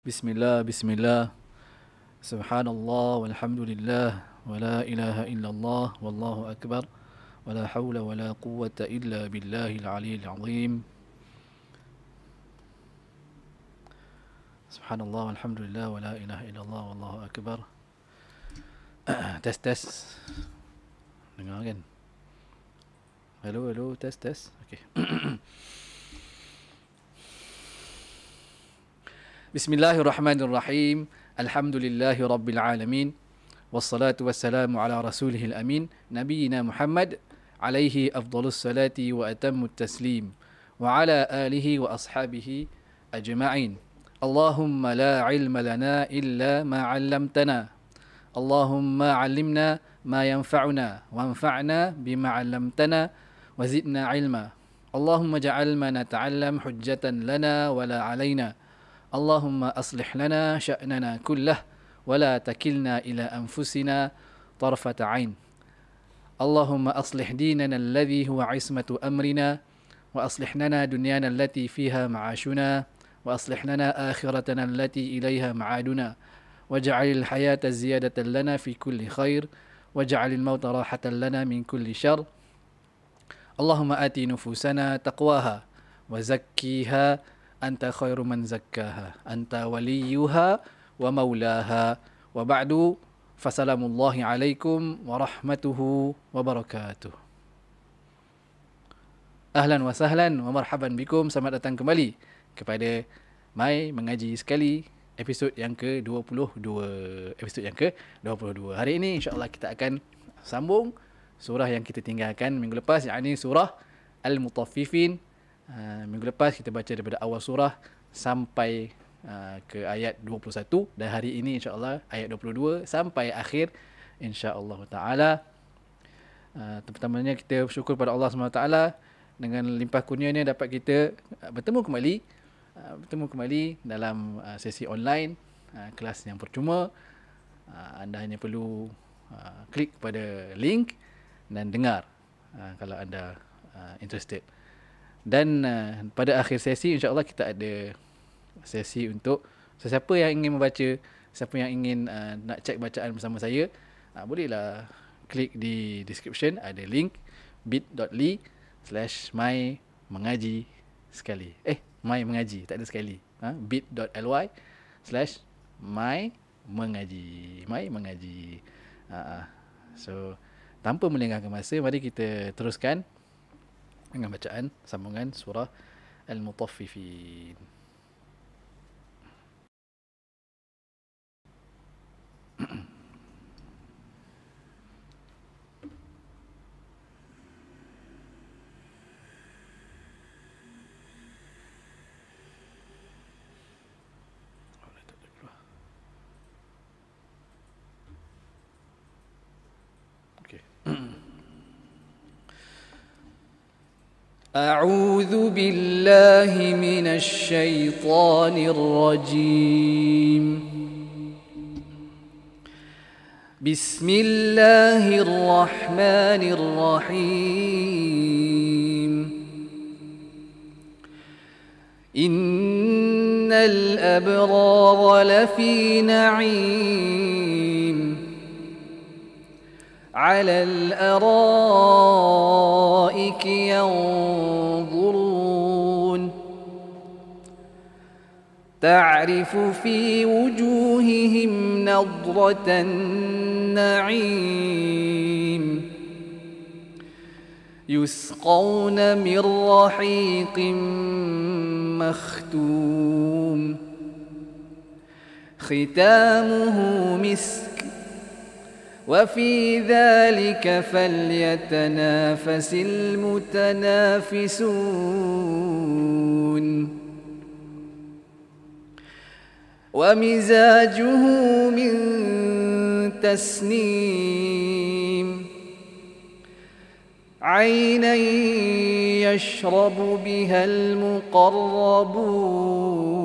بسم الله بسم الله سبحان الله والحمد لله ولا إله إلا الله والله أكبر ولا حول ولا قوة إلا بالله العلي العظيم سبحان الله والحمد لله ولا إله إلا الله والله أكبر تس تس dengar kan hello hello test, tes okay بسم الله الرحمن الرحيم الحمد لله رب العالمين والصلاة والسلام على رسوله الأمين نبينا محمد عليه أفضل الصلاة وأتم التسليم وعلى آله وأصحابه أجمعين اللهم لا علم لنا إلا ما علمتنا اللهم علمنا ما ينفعنا وانفعنا بما علمتنا وزدنا علما اللهم اجعل ما نتعلم حجة لنا ولا علينا اللهم أصلح لنا شأننا كله ولا تكلنا إلى أنفسنا طرفة عين اللهم أصلح ديننا الذي هو عصمة أمرنا وأصلح لنا دنيانا التي فيها معاشنا وأصلح لنا آخرتنا التي إليها معادنا واجعل الحياة زيادة لنا في كل خير واجعل الموت راحة لنا من كل شر اللهم آت نفوسنا تقواها وزكيها anta khairu man zakkaha anta waliyuha wa maulaha wa ba'du fasalamullahi alaikum wa rahmatuhu wa barakatuh ahlan wa sahlan wa marhaban bikum selamat datang kembali kepada mai mengaji sekali episod yang ke-22 episod yang ke-22 hari ini insyaallah kita akan sambung surah yang kita tinggalkan minggu lepas yakni surah al-mutaffifin Ah, minggu lepas kita baca daripada awal surah sampai ah, ke ayat 21 dan hari ini insya Allah ayat 22 sampai akhir insya Allah taala uh, ah, terutamanya kita bersyukur pada Allah SWT dengan limpah kurnia ini dapat kita bertemu kembali bertemu kembali dalam sesi online kelas yang percuma anda hanya perlu klik pada link dan dengar kalau anda interested dan uh, pada akhir sesi insyaAllah kita ada sesi untuk sesiapa yang ingin membaca, siapa yang ingin uh, nak cek bacaan bersama saya, uh, bolehlah klik di description ada link bit.ly slash my mengaji sekali. Eh, my mengaji, tak ada sekali. Ha? bit.ly slash my mengaji. My mengaji. Uh, so, tanpa melengahkan masa, mari kita teruskan dengan bacaan sambungan surah Al-Mutaffifin. mm أعوذ بالله من الشيطان الرجيم بسم الله الرحمن الرحيم إن الأبرار لفي نعيم على الارائك ينظرون تعرف في وجوههم نضره النعيم يسقون من رحيق مختوم ختامه مسك وفي ذلك فليتنافس المتنافسون ومزاجه من تسنيم عينا يشرب بها المقربون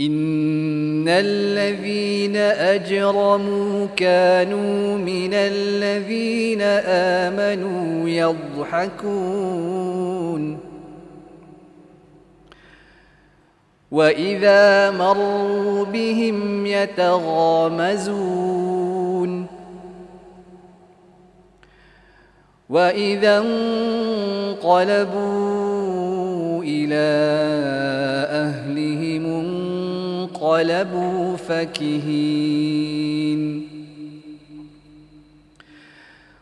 ان الذين اجرموا كانوا من الذين امنوا يضحكون واذا مروا بهم يتغامزون واذا انقلبوا الى اهل انقلبوا فكهين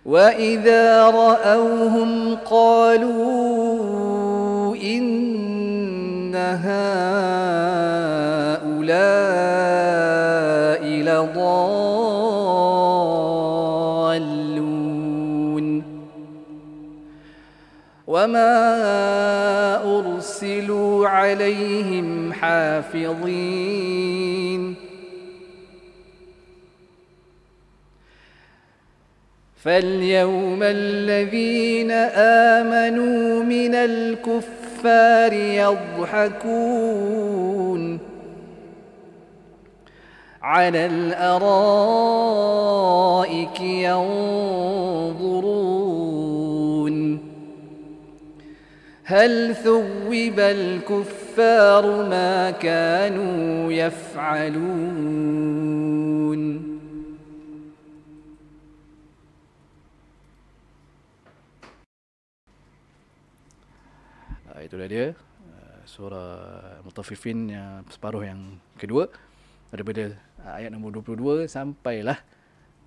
واذا راوهم قالوا ان هؤلاء لضالون وما أرسلوا عليهم حافظين فاليوم الذين آمنوا من الكفار يضحكون على الأرائك ينظرون هل ثوب الكفار ما كانوا يفعلون ah, itulah dia ah, surah mutaffifin yang separuh yang kedua daripada ah, ayat nombor 22 sampailah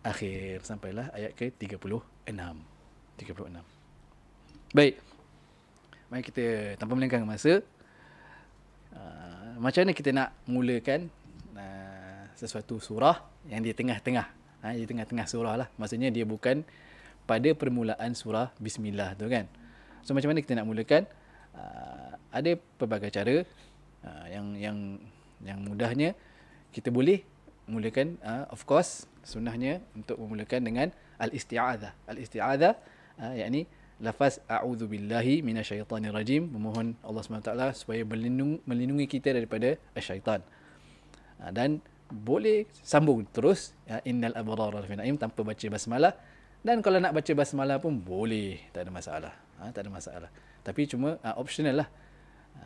akhir sampailah ayat ke 36 36 baik Mari kita tanpa melengkang masa uh, Macam mana kita nak mulakan uh, Sesuatu surah yang di tengah-tengah uh, Di tengah-tengah surah lah Maksudnya dia bukan pada permulaan surah Bismillah tu kan So macam mana kita nak mulakan uh, Ada pelbagai cara uh, Yang yang yang mudahnya Kita boleh mulakan uh, Of course sunnahnya untuk memulakan dengan Al-Isti'adah Al-Isti'adah uh, Yang ni lafaz a'udzu billahi minasyaitanir rajim memohon Allah SWT supaya melindung, melindungi kita daripada syaitan. Ha, dan boleh sambung terus ya, innal abrara lafi na'im tanpa baca basmalah dan kalau nak baca basmalah pun boleh tak ada masalah. Ha, tak ada masalah. Tapi cuma ha, optional lah. Ha,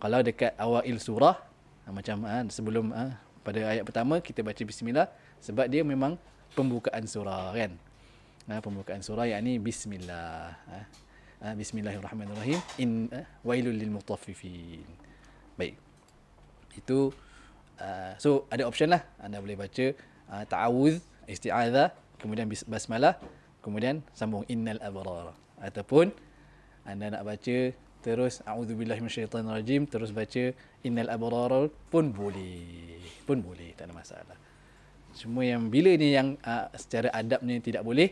kalau dekat awal surah ha, macam ha, sebelum ha, pada ayat pertama kita baca bismillah sebab dia memang pembukaan surah kan. Ah, pembukaan surah yakni bismillah ah, ah, bismillahirrahmanirrahim in wailul lil mutaffifin baik itu so ada option lah anda boleh baca ta'awuz isti'adzah kemudian basmalah kemudian sambung innal abrar ataupun anda nak baca terus a'udzubillahi minasyaitanirrajim terus baca innal abrar pun boleh pun boleh tak ada masalah semua yang bila ni yang secara adabnya tidak boleh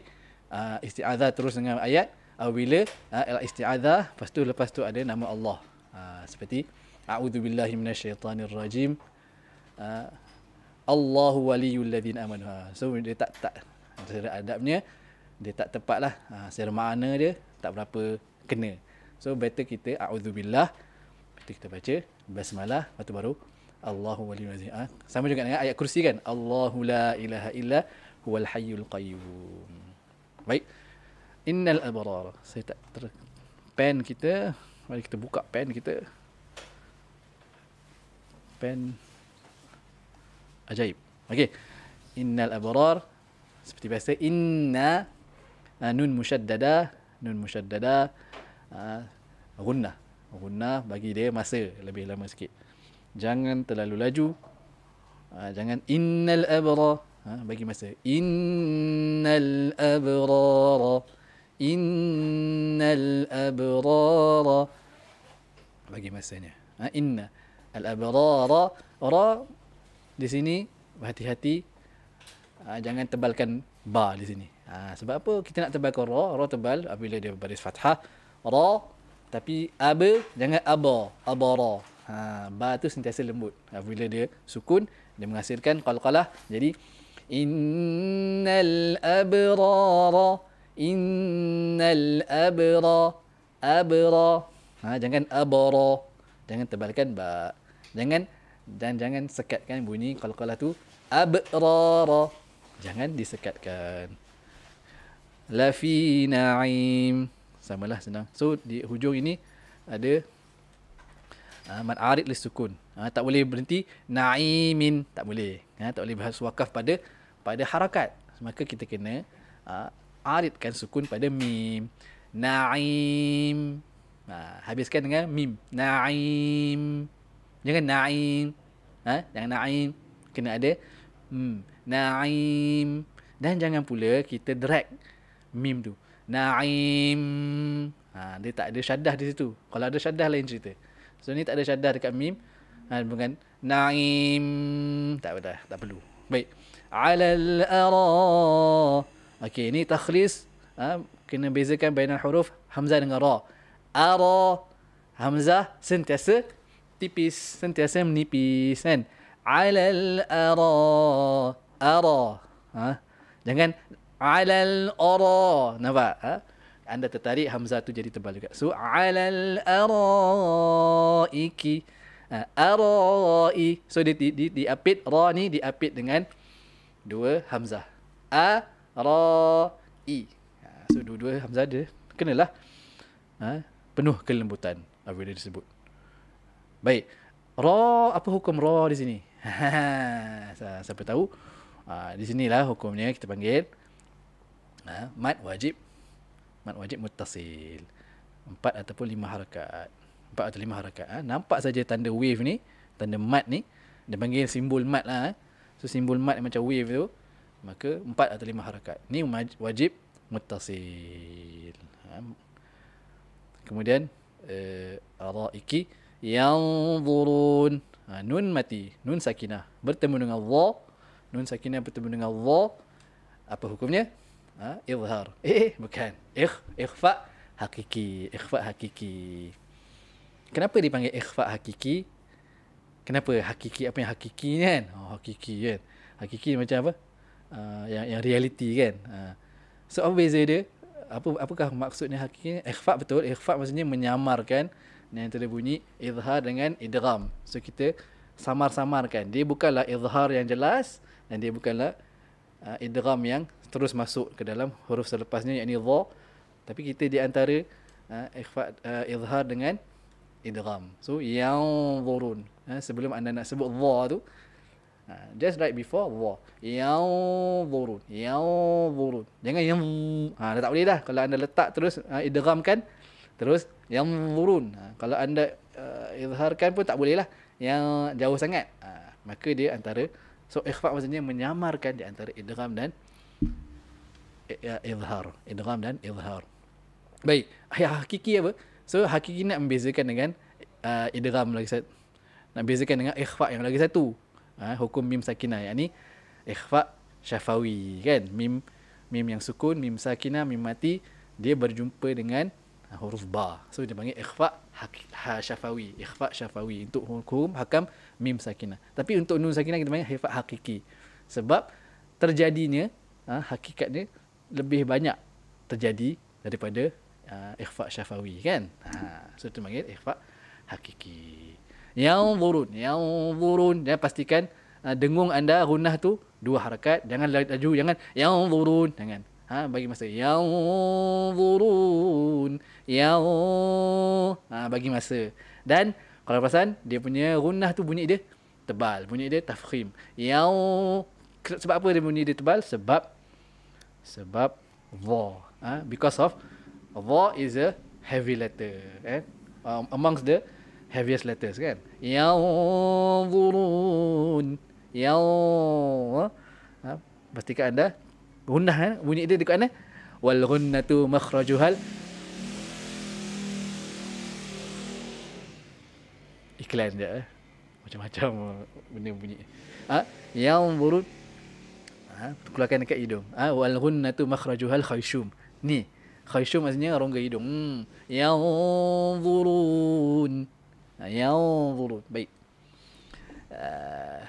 uh, ah, isti'adzah terus dengan ayat uh, bila uh, ah, isti'adzah lepas tu lepas tu ada nama Allah uh, seperti a'udzubillahi minasyaitonirrajim uh, Allahu waliyul ladzin amanu uh, so dia tak tak secara adabnya dia tak tepatlah uh, secara makna dia tak berapa kena so better kita a'udzubillah billah kita kita baca basmalah lepas tu baru Allahu waliyul ladzin ha? sama juga dengan ayat kursi kan Allahu la ilaha illa huwal hayyul qayyum Baik. Innal abrar. Saya tak ter pen kita. Mari kita buka pen kita. Pen ajaib. Okey. Innal abrar seperti biasa inna uh, nun musyaddada nun musyaddada uh, ah, gunnah gunnah bagi dia masa lebih lama sikit jangan terlalu laju ah, jangan innal abrar ha, bagi masa innal abrara innal abrara bagi masanya ha, inna al abrara ra di sini hati-hati ha, jangan tebalkan ba di sini ha, sebab apa kita nak tebalkan ra ra tebal apabila dia baris fathah ra tapi ab jangan aba abara ha ba tu sentiasa lembut apabila dia sukun dia menghasilkan Kalau qalqalah jadi إن الأبرار إن الأبرار أبرار ها jangan أبرار jangan tebalkan ba jangan dan jangan sekatkan bunyi qalqalah tu abrar jangan disekatkan la fi na'im samalah senang so di hujung ini ada uh, ha, mad arid li sukun ha, tak boleh berhenti na'imin tak boleh uh, tak boleh berhas wakaf pada pada harakat. Maka kita kena uh, ah, aritkan sukun pada mim. Na'im. Ha, habiskan dengan mim. Na'im. Jangan na'im. Ha, jangan na'im. Kena ada mm. Na'im. Dan jangan pula kita drag mim tu. Na'im. Ha, dia tak ada syaddah di situ. Kalau ada syaddah lain cerita. So ni tak ada syaddah dekat mim. Ha, bukan na'im. Tak apa dah. Tak perlu. Baik alal ara. Okey, ini takhlis. Ha? kena bezakan bainal huruf hamzah dengan ra. Ara hamzah sentiasa tipis, sentiasa menipis kan. Alal ara. Ara. Ha? Jangan alal ara. Nampak? Ha? Anda tertarik hamzah tu jadi tebal juga. So alal ara iki. Ha? Ara. So di di di, di ra ni diapit dengan dua hamzah. A ra i. Ha, so dua-dua hamzah dia kenalah. Ha, penuh kelembutan apabila disebut. Baik. Ra apa hukum ra di sini? Ha, siapa tahu? Ha, di sinilah hukumnya kita panggil ha, mat wajib mat wajib mutasil Empat ataupun lima harakat. Empat atau lima harakat. Ha. Nampak saja tanda wave ni, tanda mat ni dia panggil simbol mat lah. Ha. So simbol mat macam wave tu Maka empat atau lima harakat Ni wajib mutasil ha. Kemudian uh, eh, Ara'iki Yang zurun ha, Nun mati Nun sakinah Bertemu dengan Allah Nun sakinah bertemu dengan Allah Apa hukumnya? Ha, izhar Eh bukan Ikh, Ikhfa' hakiki Ikhfa' hakiki Kenapa dipanggil ikhfa' hakiki? kenapa hakiki apa yang hakiki ni kan oh, hakiki kan hakiki macam apa uh, yang yang reality kan uh. so apa beza dia apa apakah maksudnya hakiki ikhfa betul ikhfa maksudnya menyamarkan yang tadi bunyi izhar dengan idgham so kita samar-samarkan dia bukanlah izhar yang jelas dan dia bukanlah uh, idgham yang terus masuk ke dalam huruf selepasnya yakni dha tapi kita di antara uh, ikhfa uh, izhar dengan idgham so yang yanzurun ha, sebelum anda nak sebut dha tu ha, just right before dha yanzurun yanzurun jangan yang ha dah tak boleh dah kalau anda letak terus ha, idghamkan terus yanzurun ha, kalau anda uh, izharkan pun tak boleh lah yang jauh sangat ha, maka dia antara so ikhfa maksudnya menyamarkan di antara idgham dan ya, izhar idgham dan izhar baik ya, hakiki apa so hakiki nak membezakan dengan uh, idgham lagi like, saya nak bezakan dengan ikhfa yang lagi satu. Ha, hukum mim sakinah yang ni ikhfa syafawi kan? Mim mim yang sukun, mim sakinah, mim mati dia berjumpa dengan ha, huruf ba. So dia panggil ikhfa ha syafawi, ikhfa syafawi untuk hukum hakam mim sakinah. Tapi untuk nun sakinah kita panggil ikhfa hakiki. Sebab terjadinya ha, hakikatnya lebih banyak terjadi daripada uh, ikhfa syafawi kan ha so itu panggil ikhfa hakiki yang burun yang burun ya pastikan uh, dengung anda runah tu dua harakat jangan lari laju jangan yang burun jangan ha bagi masa yang burun yang ha, bagi masa dan kalau perasan dia punya runah tu bunyi dia tebal bunyi dia tafkhim yang sebab apa dia bunyi dia tebal sebab sebab wa ha, because of wa is a heavy letter eh? Um, amongst the heaviest letters kan yaurun ya ha? ha? pastikan anda gunah kan? Eh? bunyi dia dekat mana wal gunnatu makhrajuhal iklan dia eh? macam-macam benda bunyi ha? yang burut ha? keluarkan dekat hidung ha? wal gunnatu makhrajuhal khayshum ni khayshum maksudnya rongga hidung hmm. yang burut Ya'udhurun. Baik. Ah,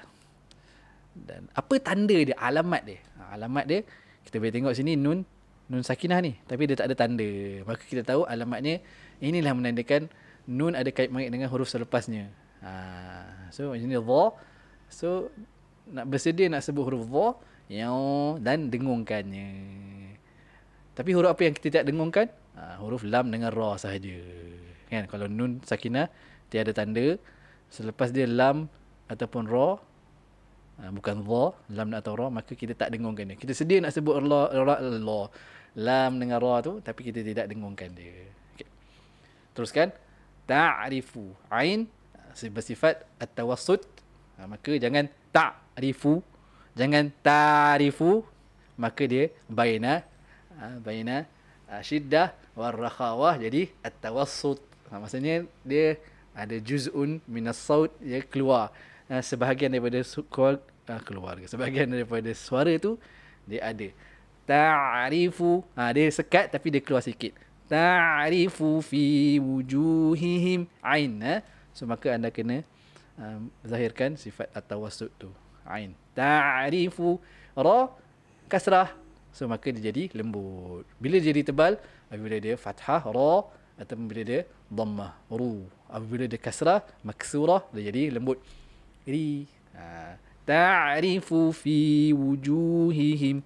dan apa tanda dia? Alamat dia. Ah, alamat dia, kita boleh tengok sini nun nun sakinah ni. Tapi dia tak ada tanda. Maka kita tahu alamatnya inilah menandakan nun ada kait mengait dengan huruf selepasnya. Ah, so macam ni dha. So nak bersedia nak sebut huruf dha yang dan dengungkannya. Tapi huruf apa yang kita tak dengungkan? huruf lam dengan ra sahaja. Kan kalau nun sakinah tiada tanda selepas dia lam ataupun ra ah, bukan dha lam atau ra maka kita tak dengungkan dia kita sedia nak sebut Allah, Allah, Allah. lam dengan ra tu tapi kita tidak dengungkan dia okay. teruskan ta'rifu ain ah, sifat at-tawassut ha, ah, maka jangan ta'rifu jangan ta'rifu maka dia baina ha, baina syiddah war rakhawah jadi at-tawassut maksudnya dia ada juz'un minas saud ya keluar uh, sebahagian daripada su- ah, keluarga, uh, sebahagian daripada suara tu dia ada ta'rifu ha, dia sekat tapi dia keluar sikit ta'rifu fi wujuhihim ain ha? so maka anda kena um, zahirkan sifat at-tawassut tu ain ta'rifu ra kasrah so maka dia jadi lembut bila dia jadi tebal bila dia fathah ra atau bila dia dhamma ru apabila dia kasrah maksurah dia jadi lembut jadi ha, ta'rifu fi wujuhihim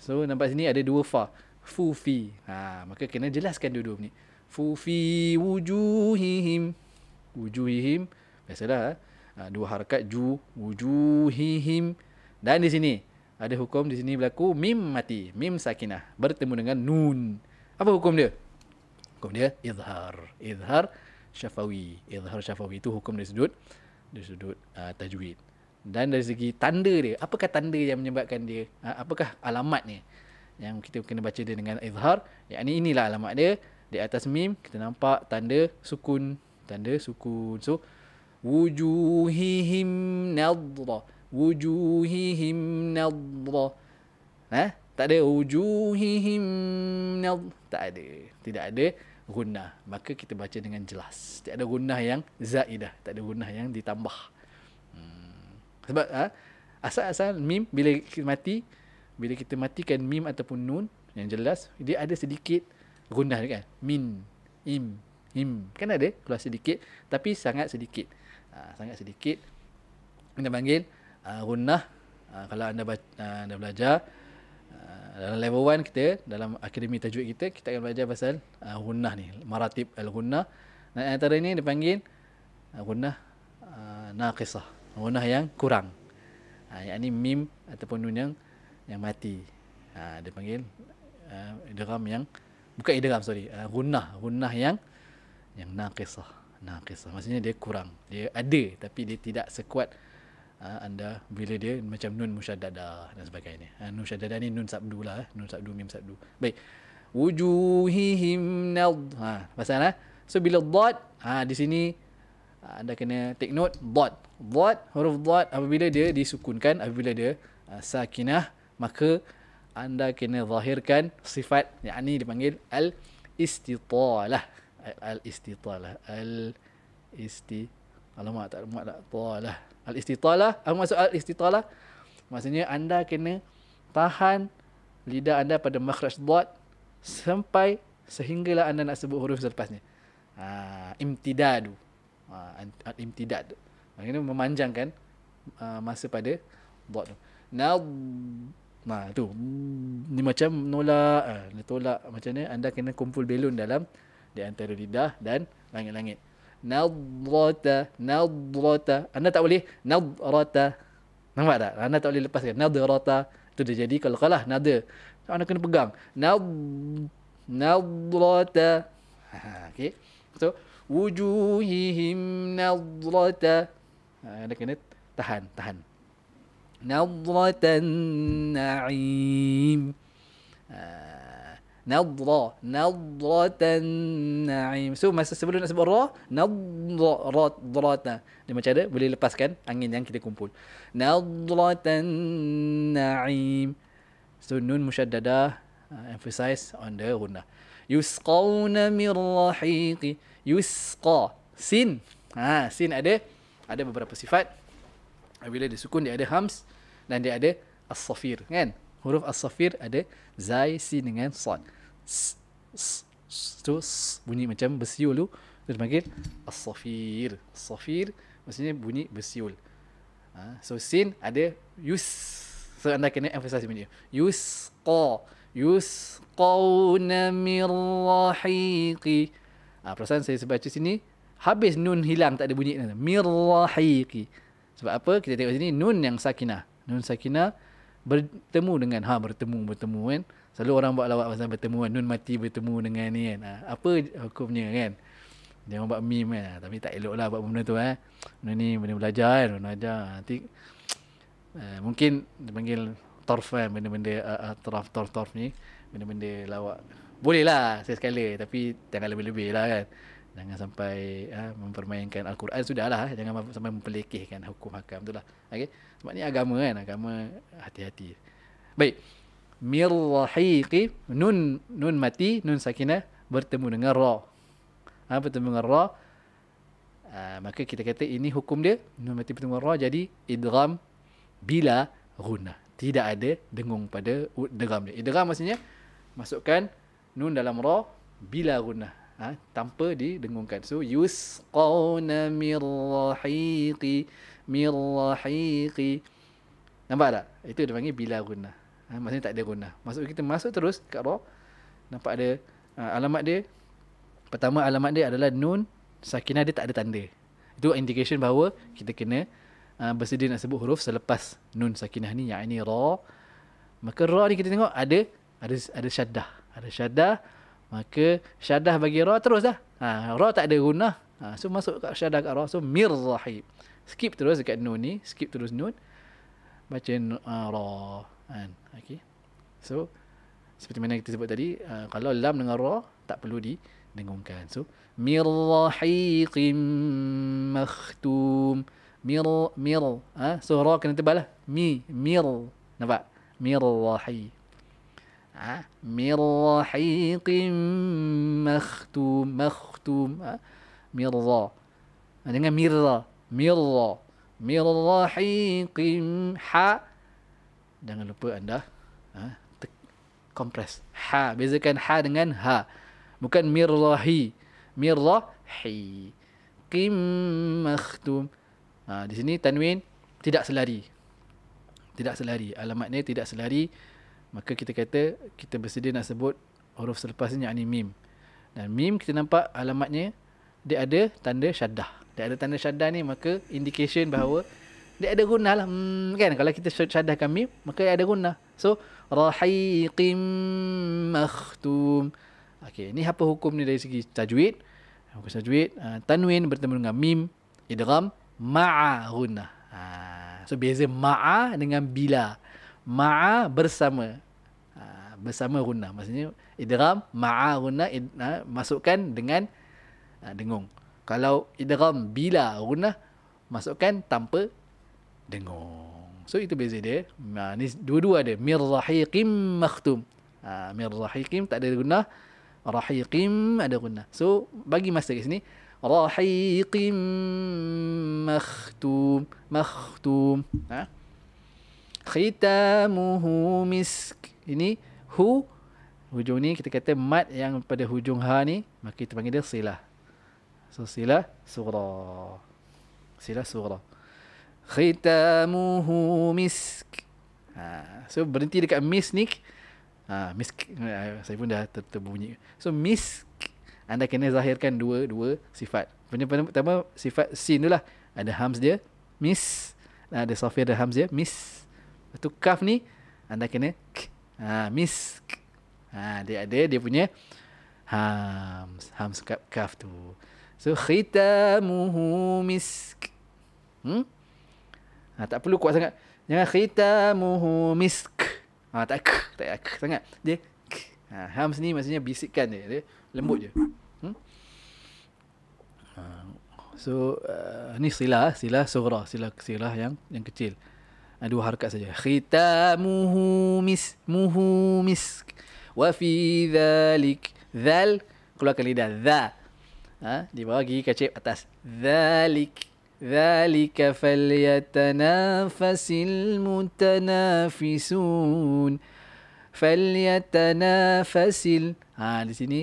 so nampak sini ada dua fa fu fi ha maka kena jelaskan dua-dua ni fu fi wujuhihim wujuhihim biasalah ha. ha? dua harakat ju wujuhihim dan di sini ada hukum di sini berlaku mim mati mim sakinah bertemu dengan nun apa hukum dia Kemudian, dia izhar izhar syafawi izhar syafawi itu hukum dari sudut dari sudut uh, tajwid dan dari segi tanda dia apakah tanda yang menyebabkan dia uh, apakah ni yang kita kena baca dia dengan izhar yakni inilah alamat dia di atas mim kita nampak tanda sukun tanda sukun so wujuhihim nadra wujuhihim nadra eh? tak ada wujuhihim nad tak ada tidak ada gunnah maka kita baca dengan jelas tak ada gunnah yang zaidah tak ada gunnah yang ditambah hmm. sebab ha? asal-asal mim bila kita mati bila kita matikan mim ataupun nun yang jelas dia ada sedikit gunnah kan min im him kan ada keluar sedikit tapi sangat sedikit ha, sangat sedikit kita panggil uh, gunnah uh, kalau anda uh, anda belajar Ah, dalam level 1 kita dalam akademi tajwid kita kita akan belajar pasal uh, ni maratib al hunnah dan antara ini dipanggil uh, ah, hunnah uh, naqisah hunnah yang kurang ha, yang ni mim ataupun nun yang yang mati ha, dipanggil uh, idgham yang bukan idgham sorry uh, hunnah hunnah yang yang naqisah naqisah maksudnya dia kurang dia ada tapi dia tidak sekuat uh, Ah, anda bila dia macam nun musyaddada dan sebagainya. Ha, nun musyaddada ni nun sabdu lah. Eh. Nun sabdu, mim sabdu. Baik. Wujuhihim nad. Ha, pasal lah. Ha? So bila dot, ha, di sini ah, anda kena take note. Dot. Dot, huruf dot apabila dia disukunkan, apabila dia ha, sakinah, maka anda kena zahirkan sifat yang ini dipanggil al-istitalah. Al-istitalah. al isti Alamak, tak ada muat tak. Tualah al-istitalah. Apa maksud al-istitalah? Maksudnya anda kena tahan lidah anda pada makhraj dhad sampai sehinggalah anda nak sebut huruf selepasnya. Ha, imtidadu. Ha, imtidad. Maksudnya memanjangkan uh, masa pada dhad tu. Nah, nah tu. Ni macam nolak, ha, tolak macam ni anda kena kumpul belun dalam di antara lidah dan langit-langit nadrata nadrata anda tak boleh nadrata nampak tak anda tak boleh lepaskan nadrata tu dia jadi kalau kalah nada so, anda kena pegang Nad, nadrata ha, okey so wujuhihim nadrata ha, anda kena tahan tahan nadratan na'im ha nadra nadratan na'im so masa sebelum nak sebut ra nadratan dia macam ada boleh lepaskan angin yang kita kumpul nadratan na'im so nun musyaddadah uh, emphasize on the gunnah yusqawna min rahiqi yusqa sin ha sin ada ada beberapa sifat bila dia sukun dia ada hams dan dia ada as-safir kan huruf as-safir ada zai sin dengan sad tu bunyi macam bersiul tu dia panggil as-safir as-safir maksudnya bunyi bersiul ha? so sin ada yus so anda kena emphasize bunyi yusqa yusqawna mir rahiqi ha, perasaan saya sebab tu sini habis nun hilang tak ada bunyi mir rahiqi sebab apa kita tengok sini nun yang sakinah nun sakinah bertemu dengan ha bertemu bertemu kan eh? Selalu orang buat lawak pasal bertemu kan. Nun mati bertemu dengan ni kan. Ha, apa hukumnya kan. Dia orang buat meme kan. Ha, tapi tak elok lah buat benda tu eh. Benda ni benda belajar kan. Benda belajar. Ha, nanti uh, mungkin dipanggil torf kan. Benda-benda uh, torf, torf, torf ni. Benda-benda lawak. Boleh lah sekali Tapi jangan lebih-lebih lah kan. Jangan sampai uh, mempermainkan Al-Quran. Sudahlah. Jangan sampai mempelekehkan hukum hakam tu lah. Okay. Sebab ni agama kan. Agama hati-hati. Baik mir nun nun mati nun sakinah bertemu dengan ra ha, bertemu dengan ra ha, maka kita kata ini hukum dia nun mati bertemu dengan ra jadi idgham bila guna tidak ada dengung pada idgham dia idgham maksudnya masukkan nun dalam ra bila guna ha, tanpa didengungkan so yusqauna mir rahiqi mir nampak tak itu dipanggil bila gunnah ha, maksudnya tak ada runah masuk kita masuk terus kat roh nampak ada ha, alamat dia pertama alamat dia adalah nun sakinah dia tak ada tanda itu indication bahawa kita kena ha, bersedia nak sebut huruf selepas nun sakinah ni yang ini roh maka roh ni kita tengok ada ada ada syaddah ada syaddah maka syaddah bagi roh terus dah ha, roh tak ada runah ha, so masuk kat syaddah kat roh so mir rahib skip terus dekat nun ni skip terus nun baca uh, ha, roh Kan? Okey. So seperti mana kita sebut tadi, uh, kalau lam dengan ra tak perlu didengungkan. So mir rahiqim makhtum. Mir mir. ha? so ra kena tebal lah. Mi mir. Nampak? Mir rahi. Ha? Mir rahiqim makhtum makhtum. Ha? Mir ra. Dengan mir ra. Mir ra. Mir rahiqim ha jangan lupa anda ha, tek, kompres ha bezakan ha dengan ha bukan mirrahi mirrahi qim makhtum ha, di sini tanwin tidak selari tidak selari alamatnya tidak selari maka kita kata kita bersedia nak sebut huruf selepas ini yakni mim dan mim kita nampak alamatnya dia ada tanda syaddah dia ada tanda syaddah ni maka indication bahawa hmm dia ada guna lah hmm, kan kalau kita syadahkan kami maka ada guna so rahiqim makhtum okay ni apa hukum ni dari segi tajwid hukum tajwid uh, tanwin bertemu dengan mim idram ma'a guna uh, so beza ma'a dengan bila ma'a bersama uh, bersama guna maksudnya idram ma'a guna uh, masukkan dengan uh, dengung kalau idram bila guna masukkan tanpa dengung. So itu beza dia. Ha, ni dua-dua ada. Mir rahiqim makhtum. Ha, mir rahiqim tak ada guna. Rahiqim ada guna. So bagi masa kat sini. Rahiqim makhtum. Makhtum. Ha? Khitamuhu misk. Ini hu. Hujung ni kita kata mat yang pada hujung ha ni. Maka kita panggil dia silah. So silah surah. Silah surah khitamuhu misk. Ha, so berhenti dekat mis ni. Ha, misk. Eh, saya pun dah ter terbunyi. So misk. Anda kena zahirkan dua dua sifat. Pertama sifat sin tu lah. Ada hams dia. Mis. Lah, ada safir ada hams dia. Mis. Lepas tu kaf ni. Anda kena k. Ha, misk. Ha, dia ada dia punya hams. Hams kaf tu. So khitamuhu misk. Hmm? Ha, tak perlu kuat sangat. Jangan khitamuhu misk. Ha, tak k, tak k sangat. Dia k. Ha, hams ni maksudnya bisikan dia. dia lembut je. Hmm? Ha, so uh, ni silah, silah surah, silah-silah yang yang kecil. Ada ha, dua harakat saja. Khitamuhu mis muhu mis wa fi dhalik dhal keluarkan lidah dha. Ha di bawah gigi kecil atas dhalik ذلك فليتنافس المتنافسون فليتنافس ها di sini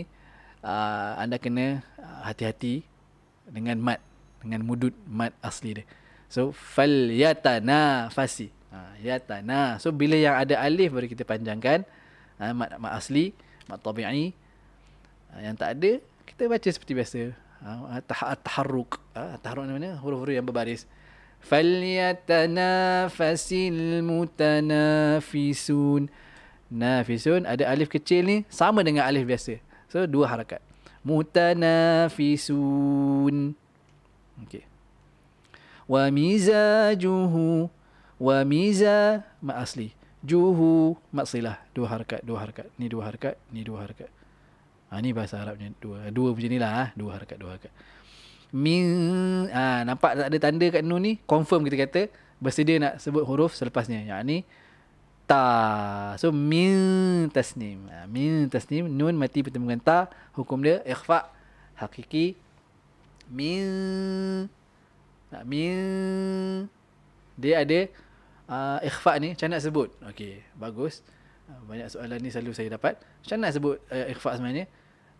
uh, anda kena hati-hati dengan mat dengan mudud mat asli dia so falyatanafasi ha yatana so bila yang ada alif baru kita panjangkan uh, mat mat asli mat tabii uh, yang tak ada kita baca seperti biasa at-tahruk ah, at-tahruk mana huruf-huruf yang berbaris falyatanafasil mutanafisun nafisun ada alif kecil ni sama dengan alif biasa so dua harakat mutanafisun okey wa mizajuhu wa miza ma asli juhu maslilah dua harakat dua harakat ni dua harakat ni dua harakat Ha, ni bahasa Arabnya dua. Dua macam ni lah. Ah. Dua harakat, dua harakat. Min, ha, nampak tak ada tanda kat nun ni? Confirm kita kata. Bersedia nak sebut huruf selepasnya. Yang ni. Ta. So, min tasnim. Ha, min tasnim. Nun mati pertemuan ta. Hukum dia ikhfa. Hakiki. Min. Ha, min. Dia ada uh, ikhfa ni. Macam nak sebut? Okay. Bagus. Banyak soalan ni selalu saya dapat. Macam nak sebut uh, ikhfa sebenarnya?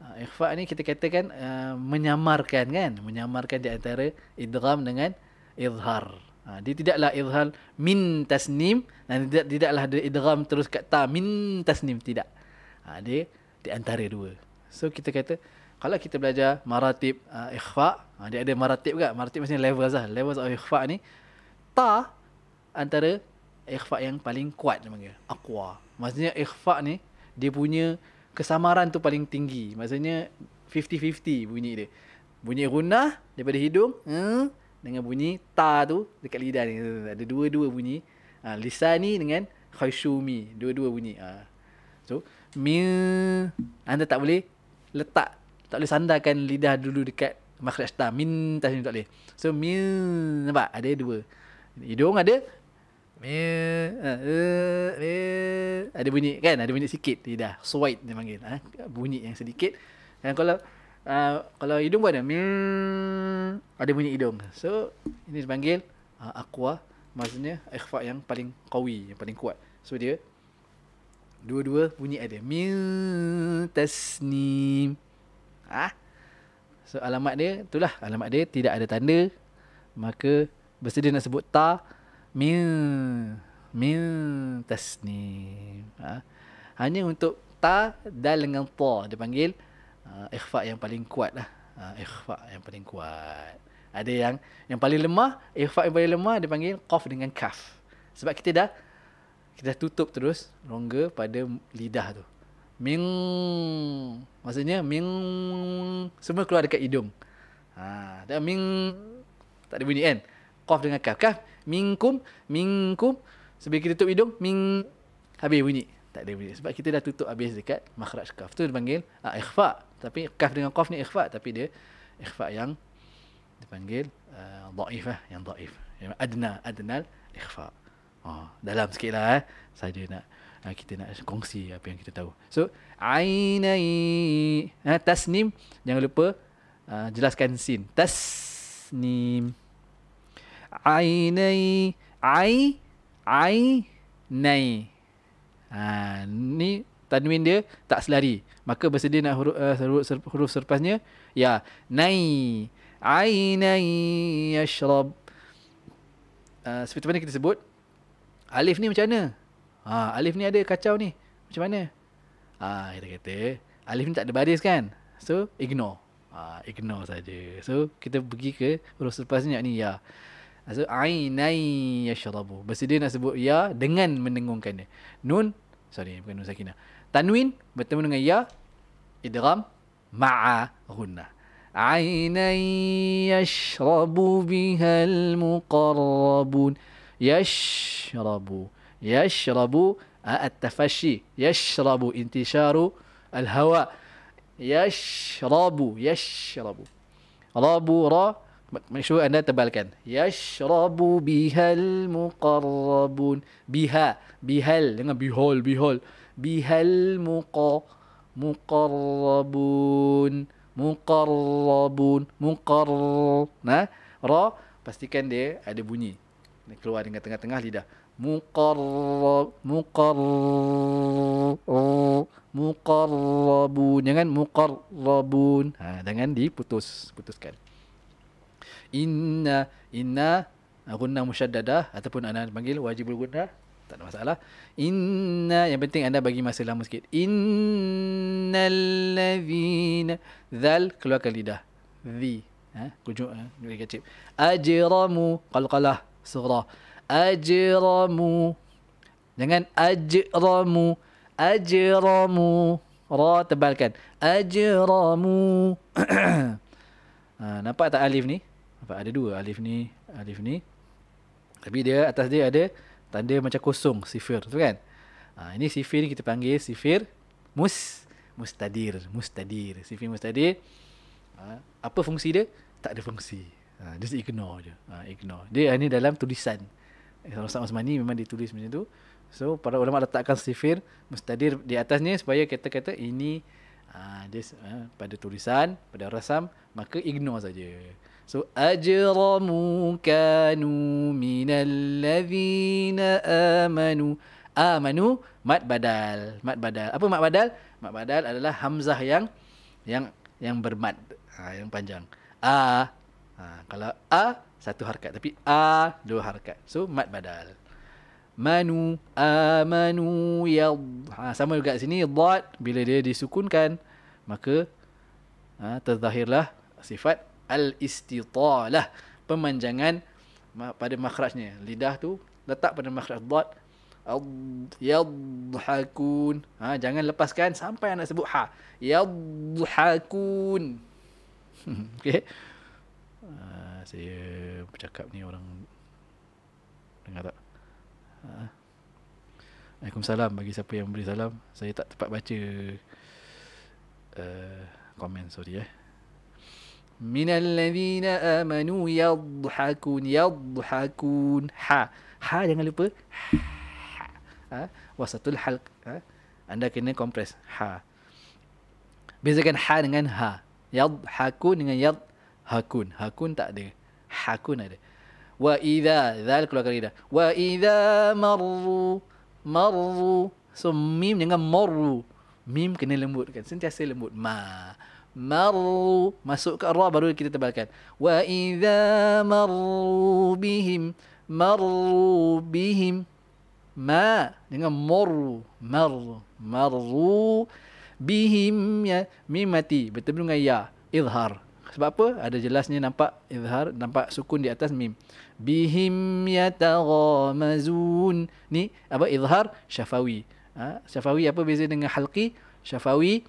Ah, ikhfa ni kita katakan uh, menyamarkan kan menyamarkan di antara idgham dengan izhar uh, dia tidaklah izhar min tasnim dan tidak tidaklah ada idgham terus kat ta min tasnim tidak uh, dia di antara dua so kita kata kalau kita belajar maratib uh, ikhfa uh, dia ada maratib kan maratib maksudnya level lah level of ikhfa ni ta antara ikhfa yang paling kuat namanya aqwa maksudnya ikhfa ni dia punya kesamaran tu paling tinggi. Maksudnya 50-50 bunyi dia. Bunyi runah daripada hidung eh, dengan bunyi ta tu dekat lidah ni. Ada dua-dua bunyi. Ah, ni dengan khayshumi. Dua-dua bunyi. Ah. So, mi anda tak boleh letak tak boleh sandarkan lidah dulu dekat makhraj ta min tak boleh so mi nampak ada dua hidung ada Eh, eh, ada bunyi kan ada bunyi sikit dia dah sweet dia panggil ha? bunyi yang sedikit dan kalau uh, kalau hidung buat ada ada bunyi hidung so ini dipanggil uh, aqua maksudnya ikhfa yang paling kawi yang paling kuat so dia dua-dua bunyi ada mil tasnim ah ha? so alamat dia itulah alamat dia tidak ada tanda maka bersedia nak sebut ta mil mil tasni. ha? hanya untuk ta dal dengan po, dia panggil uh, ikhfa yang paling kuat lah uh, ikhfa yang paling kuat ada yang yang paling lemah ikhfa yang paling lemah dia panggil qaf dengan kaf sebab kita dah kita dah tutup terus rongga pada lidah tu ming maksudnya ming semua keluar dekat hidung ha dan ming tak ada bunyi kan qaf dengan kaf kaf Mingkum, mingkum. Sebab kita tutup hidung, ming. Habis bunyi. Tak ada bunyi. Sebab kita dah tutup habis dekat makhraj kaf. Itu panggil. uh, ikhfa. Tapi kaf dengan kaf ni ikhfa. Tapi dia ikhfa yang dipanggil uh, ah, da'if lah. Yang da'if. Yang adna, adnal ikhfa. Oh, dalam sikit lah eh. Saja nak kita nak kongsi apa yang kita tahu. So, ainai eh, tasnim jangan lupa uh, jelaskan sin. Tasnim ainai ai ai nai ha ni tanwin dia tak selari maka bersedia nak huruf uh, huruf, huruf selepasnya ya nai ainai yashrab uh, ha, seperti mana kita sebut alif ni macam mana ha alif ni ada kacau ni macam mana ha kita kata alif ni tak ada baris kan so ignore ha ignore saja so kita pergi ke huruf selepasnya ni ya ainai yashrabu. dia nak sebut ya dengan mendengungkan dia. Nun, sorry bukan nun sakinah. Tanwin bertemu dengan ya idgham ma'a gunnah. عينا يشرب بها المقربون يشرب يشرب التفشي يشرب انتشار الهواء يشرب يشرب Rabu ra make sure anda tebalkan yashrabu bihal muqarrabun biha bihal dengan bihal bihal bihal muqa muqarrabun muqarrabun muqarr nah ra pastikan dia ada bunyi dia keluar dengan tengah-tengah lidah muqarr muqarr muqarrabun jangan muqarrabun ha jangan diputus putuskan inna inna ah, guna musyaddadah ataupun anda panggil wajibul guna tak ada masalah inna yang penting anda bagi masa lama sikit innallazina zal keluarkan lidah zi ha ah, kujuk ha? Ah, kecil ajramu qalqalah sughra ajramu jangan ajramu ajramu ra tebalkan ajramu ha, nampak tak alif ni Nampak ada dua alif ni, alif ni. Tapi dia atas dia ada tanda macam kosong, sifir tu kan. Ha, ini sifir ni kita panggil sifir mus mustadir, mustadir. Sifir mustadir. Ha, apa fungsi dia? Tak ada fungsi. Ha, just ignore je. Ha, ignore. Dia ni dalam tulisan. Eh, kalau Ustaz Osmani memang ditulis macam tu. So para ulama letakkan sifir mustadir di atasnya supaya kita kata ini ha, just, ha, pada tulisan, pada rasam maka ignore saja. So ajramu kanu minal ladhina amanu. Amanu mat badal. Mat badal. Apa mat badal? Mat badal adalah hamzah yang yang yang bermat. Ha, yang panjang. A. Ha, kalau A satu harkat tapi A dua harkat. So mat badal. Manu amanu ya. Ha, sama juga sini dot bila dia disukunkan maka ha, terzahirlah sifat al-istitalah pemanjangan pada makhrajnya lidah tu letak pada makhraj dad yadhakun ha jangan lepaskan sampai anak sebut ha yadhakun okey uh, saya bercakap ni orang dengar tak ha. Waalaikumsalam bagi siapa yang beri salam saya tak tepat baca uh, komen sorry eh من الذين آمنوا يضحكون يضحكون ha ha jangan lupa ha wasatul halq ha anda kena compress ha bezakan ha dengan ha yadhakun dengan yad hakun hakun tak ada hakun ada wa idza zal keluar kali dah wa idza marru marru so mim dengan marru mim kena lembutkan sentiasa lembut ma maru masuk ke ra baru kita tebalkan wa idza marru bihim marru bihim ma dengan maru maru maru bihim ya mimati mati betul dengan ya izhar sebab apa ada jelasnya nampak izhar nampak sukun di atas mim bihim yataghamazun ni apa izhar syafawi ha, syafawi apa beza dengan halqi syafawi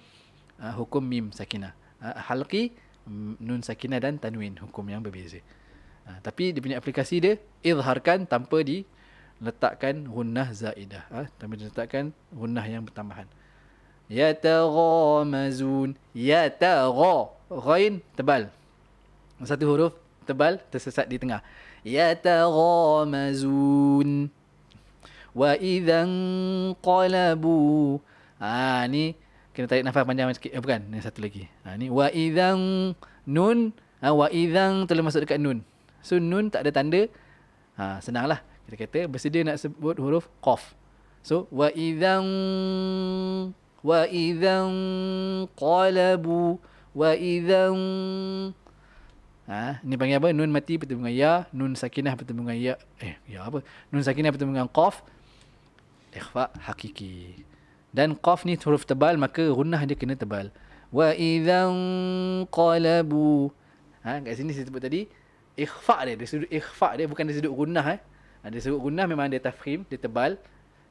uh, hukum mim sakinah. Uh, halqi mm, nun sakinah dan tanwin hukum yang berbeza. Uh, tapi dia punya aplikasi dia izharkan tanpa di letakkan hunnah zaidah. Uh, tanpa diletakkan hunnah yang bertambahan. Ya taghamazun ya tagha ghain tebal. Satu huruf tebal tersesat di tengah. Ya taghamazun wa idzan qalabu. Ah ha, ni kena tarik nafas panjang sikit eh, bukan Ini satu lagi ha ni wa nun ha, wa telah masuk dekat nun so nun tak ada tanda ha senanglah kita kata bersedia nak sebut huruf qaf so wa idzan wa idzan qalabu wa ha ni panggil apa nun mati bertemu dengan ya nun sakinah bertemu dengan ya eh ya apa nun sakinah bertemu dengan qaf ikhfa hakiki dan qaf ni huruf tebal maka gunnah dia kena tebal wa idzan qalabu ha kat sini saya sebut tadi ikhfa dia dari sudut ikhfa dia bukan dari sudut gunnah eh ha, sudut gunnah memang dia tafkhim dia tebal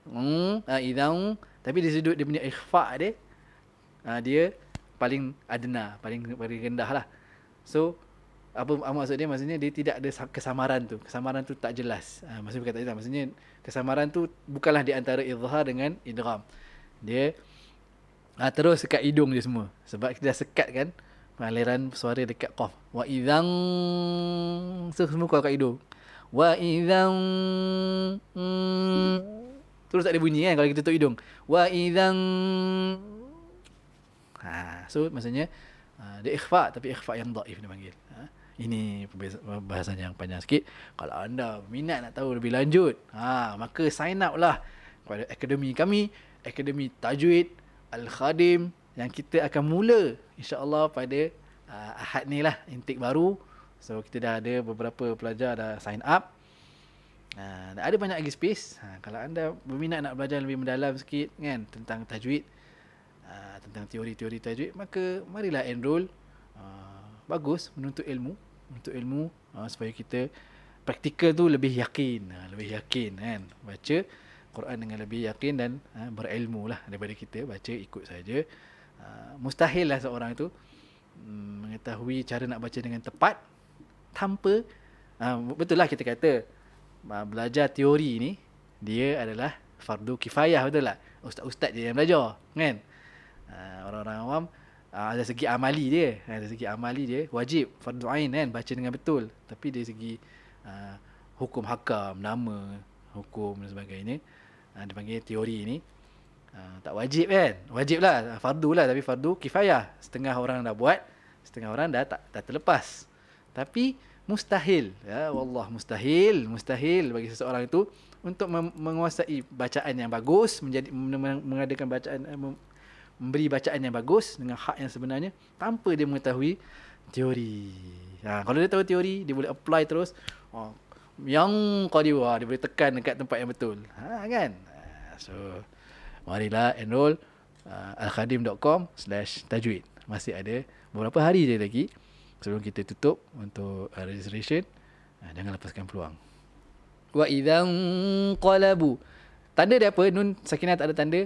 mm ha, idzan tapi dari sudut dia punya ikhfa dia ha, dia paling adna paling paling rendah lah so apa maksud dia maksudnya dia tidak ada kesamaran tu kesamaran tu tak jelas ha, maksudnya bukan tak jelas maksudnya kesamaran tu bukanlah di antara izhar dengan idgham dia ha, terus sekat hidung dia semua. Sebab kita dah sekat kan aliran suara dekat qaf. Wa idzan so, semua kau kat hidung. Wa idzan hmm, terus tak ada bunyi kan kalau kita tutup hidung. Wa idzan ha so maksudnya ah, dia ikhfa tapi ikhfa yang dhaif dia panggil. Ha? Ini bahasan yang panjang sikit. Kalau anda minat nak tahu lebih lanjut, ha, maka sign up lah kepada akademi kami. Akademi Tajwid Al-Khadim yang kita akan mula insya-Allah pada uh, Ahad ni lah intik baru. So kita dah ada beberapa pelajar dah sign up. Uh, ada banyak lagi space. Uh, kalau anda berminat nak belajar lebih mendalam sikit kan tentang tajwid, uh, tentang teori-teori tajwid, maka marilah enroll. Uh, bagus menuntut ilmu, menuntut ilmu uh, supaya kita praktikal tu lebih yakin, uh, lebih yakin kan baca Quran dengan lebih yakin dan ha, berilmu lah daripada kita baca ikut saja. Ha, mustahil lah seorang itu hmm, mengetahui cara nak baca dengan tepat tanpa ha, betul lah kita kata ha, belajar teori ni dia adalah fardu kifayah betul lah. Ustaz-ustaz je yang belajar kan. Ha, orang-orang awam ha, ada segi amali dia, ha, dari segi amali dia wajib fardu ain kan baca dengan betul. Tapi dari segi ha, hukum hakam, nama, hukum dan sebagainya. Uh, uh, dia panggil teori ni uh, tak wajib kan wajib lah fardu lah tapi fardu kifayah setengah orang dah buat setengah orang dah tak, tak terlepas tapi mustahil ya wallah mustahil mustahil bagi seseorang itu untuk menguasai bacaan yang bagus menjadi mengadakan bacaan eh, memberi bacaan yang bagus dengan hak yang sebenarnya tanpa dia mengetahui teori. Ha, kalau dia tahu teori, dia boleh apply terus. Oh, yang qaliwa ah, dia boleh tekan dekat tempat yang betul ha kan ah, so marilah enroll uh, ah, alkhadim.com tajwid masih ada beberapa hari je lagi sebelum kita tutup untuk uh, registration uh, jangan lepaskan peluang wa idhan qalabu tanda dia apa nun sakinah tak ada tanda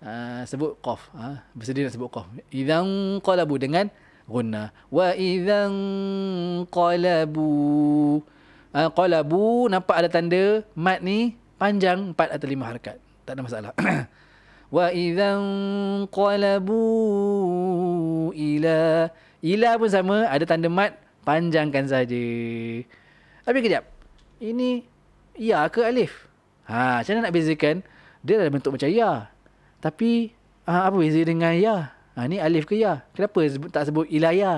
uh, sebut qaf ha? Uh, bersedia nak sebut qaf idhan qalabu dengan guna. wa idhan qalabu Ah, qalabu nampak ada tanda mat ni panjang 4 atau 5 harakat. Tak ada masalah. Wa idzan qalabu ila ila pun sama ada tanda mat panjangkan saja. Tapi kejap. Ini ya ke alif? Ha, macam mana nak bezakan? Dia dalam bentuk macam ya. Tapi ha, apa beza dengan ya? Ha, ni alif ke ya? Kenapa sebut, tak sebut ilah ya?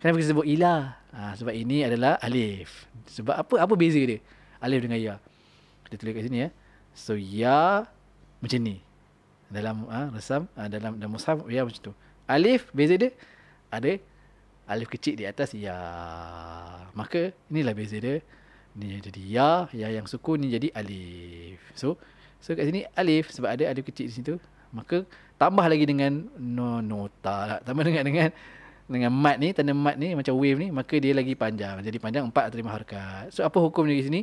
Kenapa kita sebut ila? Ha, sebab ini adalah alif. Sebab apa? Apa beza dia? Alif dengan ya. Kita tulis kat sini ya. So ya macam ni. Dalam ha, resam ha, dalam dalam mushaf ya macam tu. Alif beza dia ada alif kecil di atas ya. Maka inilah beza dia. Ni jadi ya, ya yang suku ni jadi alif. So so kat sini alif sebab ada alif kecil di situ. Maka tambah lagi dengan no, nota lah. Tambah dengan dengan dengan mat ni, tanda mat ni macam wave ni, maka dia lagi panjang. Jadi panjang 4 terima harakat. So apa hukum dia di sini?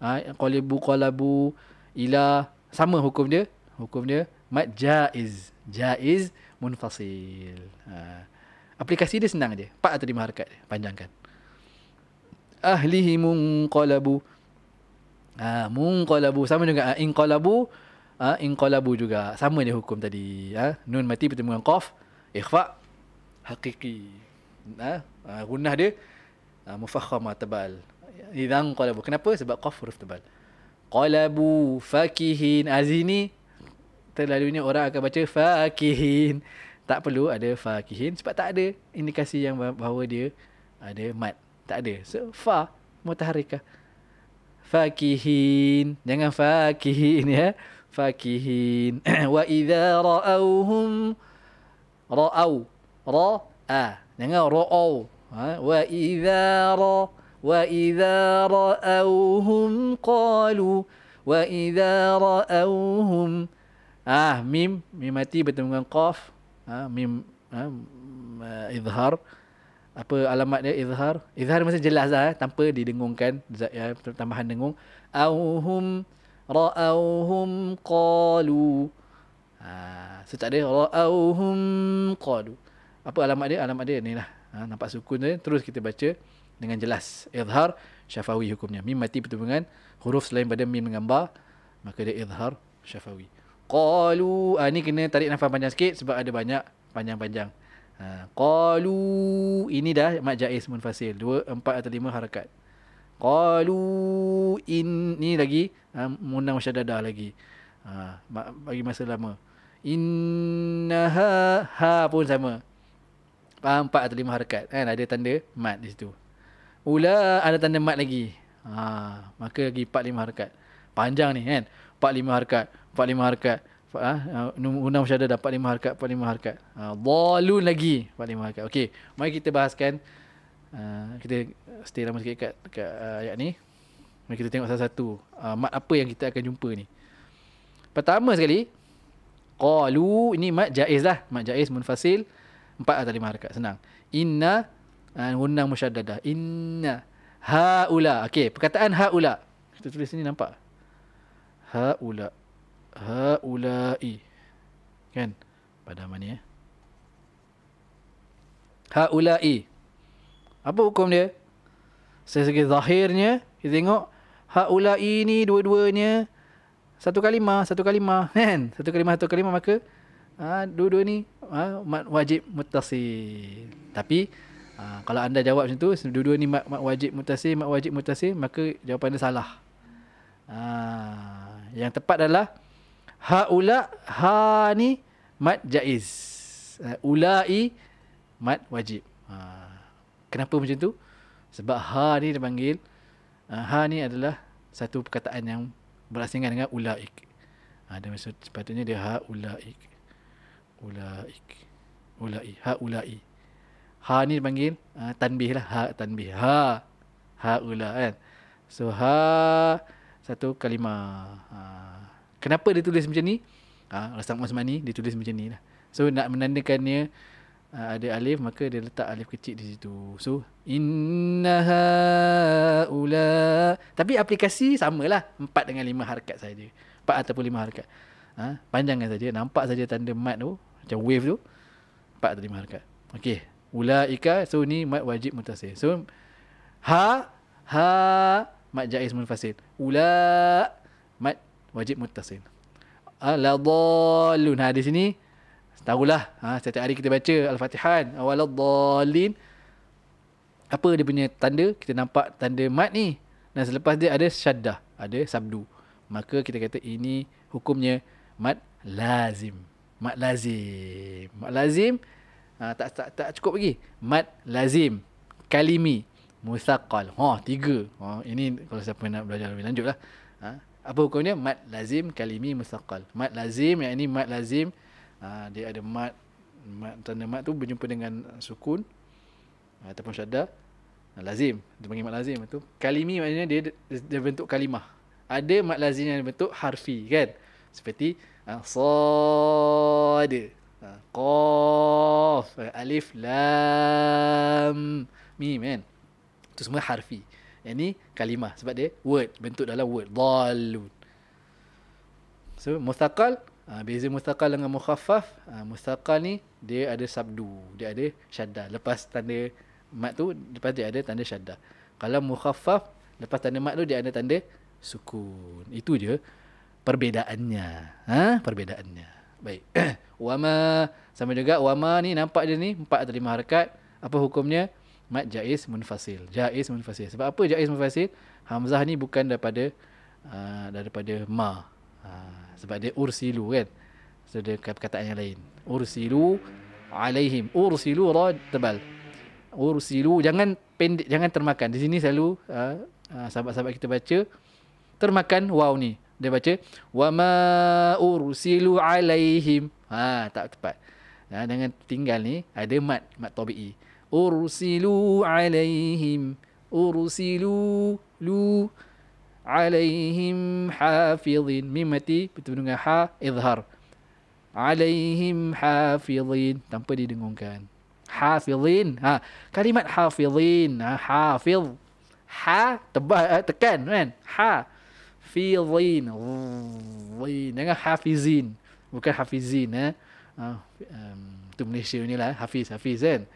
Ha, qalibu ha, qalabu ila sama hukum dia. Hukum dia mat jaiz. Jaiz munfasil. Ha. Aplikasi dia senang je. 4 terima harakat dia. Panjangkan. Ahlihi munqalabu. Ha, munqalabu. Sama juga. Ha, inqalabu. Ha, inqalabu juga. Sama dia hukum tadi. Ha, nun mati bertemu dengan qaf. Ikhfa' hakiki. Ha? ha gunah dia ha, mufakhama tebal. Idan qalabu. Kenapa? Sebab qaf huruf tebal. Qalabu fakihin. Azini ha, terlalu ni orang akan baca fakihin. Tak perlu ada fakihin sebab tak ada indikasi yang bahawa dia ada mat. Tak ada. So fa mutaharikah. Fakihin. Jangan fakihin ya. Fakihin. Wa idza ra'awhum Ra'au ra'a. Ah, Jangan ra'au. Ha? Wa idha wa idha ra'auhum qalu wa idha ra'auhum ah ha, mim mim mati bertemu dengan qaf ah mim ah, izhar apa alamat dia izhar izhar mesti jelas lah eh, tanpa didengungkan ya, tambahan dengung auhum ra'auhum qalu ah so tak ada ra'auhum qalu apa alamat dia alamat dia ni lah ha, nampak sukun dia terus kita baca dengan jelas izhar syafawi hukumnya mim mati pertubungan huruf selain pada mim menggambar maka dia izhar syafawi qalu ha, ni kena tarik nafas panjang sikit sebab ada banyak panjang-panjang ha, qalu ini dah mad jaiz munfasil dua empat atau lima harakat qalu ini lagi ha, munang syadadah lagi ha, bagi masa lama Inna ha ha pun sama empat atau lima harakat kan ada tanda mat di situ. Ula ada tanda mat lagi. Ha, maka lagi empat lima harakat. Panjang ni kan. Empat lima harakat, empat lima harakat. Ha, uh, ada empat lima harakat, empat lima harakat. Ha, Dalun lagi empat lima harakat. Okey, mari kita bahaskan uh, kita stay lama sikit kat, kat uh, ayat ni. Mari kita tengok satu-satu uh, mat apa yang kita akan jumpa ni. Pertama sekali, qalu ini mat jaiz lah. Mat jaiz munfasil. fasil empat atau lah lima harakat senang inna ah, gunnah musyaddadah inna haula okey perkataan haula kita tulis sini nampak haula haulai kan pada mana ya haulai apa hukum dia saya segi zahirnya kita tengok haulai ni dua-duanya satu kalimah satu kalimah kan satu kalimah satu kalimah maka ha, dua-dua ni ha, wajib mutasil. Tapi ha, kalau anda jawab macam tu, dua-dua ni mat, mat wajib mutasil, mat wajib mutasil, maka jawapan anda salah. Ha, yang tepat adalah haula ha ni mat jaiz. Ha, ulai mat wajib. Ha, kenapa macam tu? Sebab ha ni dipanggil ha, ha ni adalah satu perkataan yang berasingan dengan ulaik. Ha, maksud, sepatutnya dia ha ulaik ulaik ulai ha ulai ha ni panggil ha, tanbih lah ha tanbih ha ha ula kan so ha satu kalimah ha. kenapa dia tulis macam ni ha rasam Osmani dia tulis macam ni lah so nak menandakannya ha, ada alif maka dia letak alif kecil di situ so inna ha ula tapi aplikasi samalah empat dengan lima harakat saja empat ataupun lima harakat ha panjangkan saja nampak saja tanda mat tu macam wave tu Empat atau lima harakat Okay Ula'ika So ni mat wajib mutasir So Ha Ha Mat jaiz munfasir Ula Mat wajib mutasir Aladhalun Ha di sini Tahulah ha, Setiap hari kita baca Al-Fatihan Awaladhalin Apa dia punya tanda Kita nampak tanda mat ni Dan selepas dia ada syaddah Ada sabdu Maka kita kata ini Hukumnya Mat lazim mad lazim mad lazim ha, tak tak tak cukup lagi mad lazim kalimi musaqqal ha tiga ha ini kalau siapa nak belajar lebih lanjutlah ha apa hukumnya mad lazim kalimi musaqqal mad lazim yang ini mad lazim ha, dia ada mad mad tanda mad tu berjumpa dengan sukun ha, ataupun syadda ha, lazim dia panggil mad lazim tu kalimi maknanya dia dia bentuk kalimah ada mad lazim yang bentuk harfi kan seperti asad ah, ah, qaf eh, alif lam mim kan itu semua harfi yang ni kalimah sebab dia word bentuk dalam word dalun so mustaqal ah, beza mustaqal dengan mukhaffaf mustaqal ni dia ada sabdu dia ada syadda lepas tanda mat tu lepas dia ada tanda syadda kalau mukhaffaf lepas tanda mat tu dia ada tanda sukun itu je perbedaannya. Ha? Perbedaannya. Baik. Wama. Sama juga wama ni nampak je ni. Empat atau lima harikat. Apa hukumnya? Mat jaiz munfasil. Jaiz munfasil. Sebab apa Jaiz munfasil? Hamzah ni bukan daripada uh, daripada ma. Uh, sebab dia ursilu kan. So dia perkataan yang lain. Ursilu alaihim. Ursilu ra tebal. Ursilu. Jangan pendek. Jangan termakan. Di sini selalu uh, sahabat-sahabat kita baca. Termakan wow ni dia baca wama ursilu alaihim ha tak tepat ha, dengan tinggal ni ada mat mat tabii e. ursilu alaihim ursilu lu alaihim hafizin mimati betul dengan ha izhar alaihim hafizin tanpa didengungkan hafizin ha kalimat hafizin ha hafiz ha tebal ha, tekan kan ha zin. Filin. Jangan Hafizin. Bukan Hafizin. Eh. Uh, ah, um, itu Malaysia ni lah. Eh. Hafiz, Hafiz kan.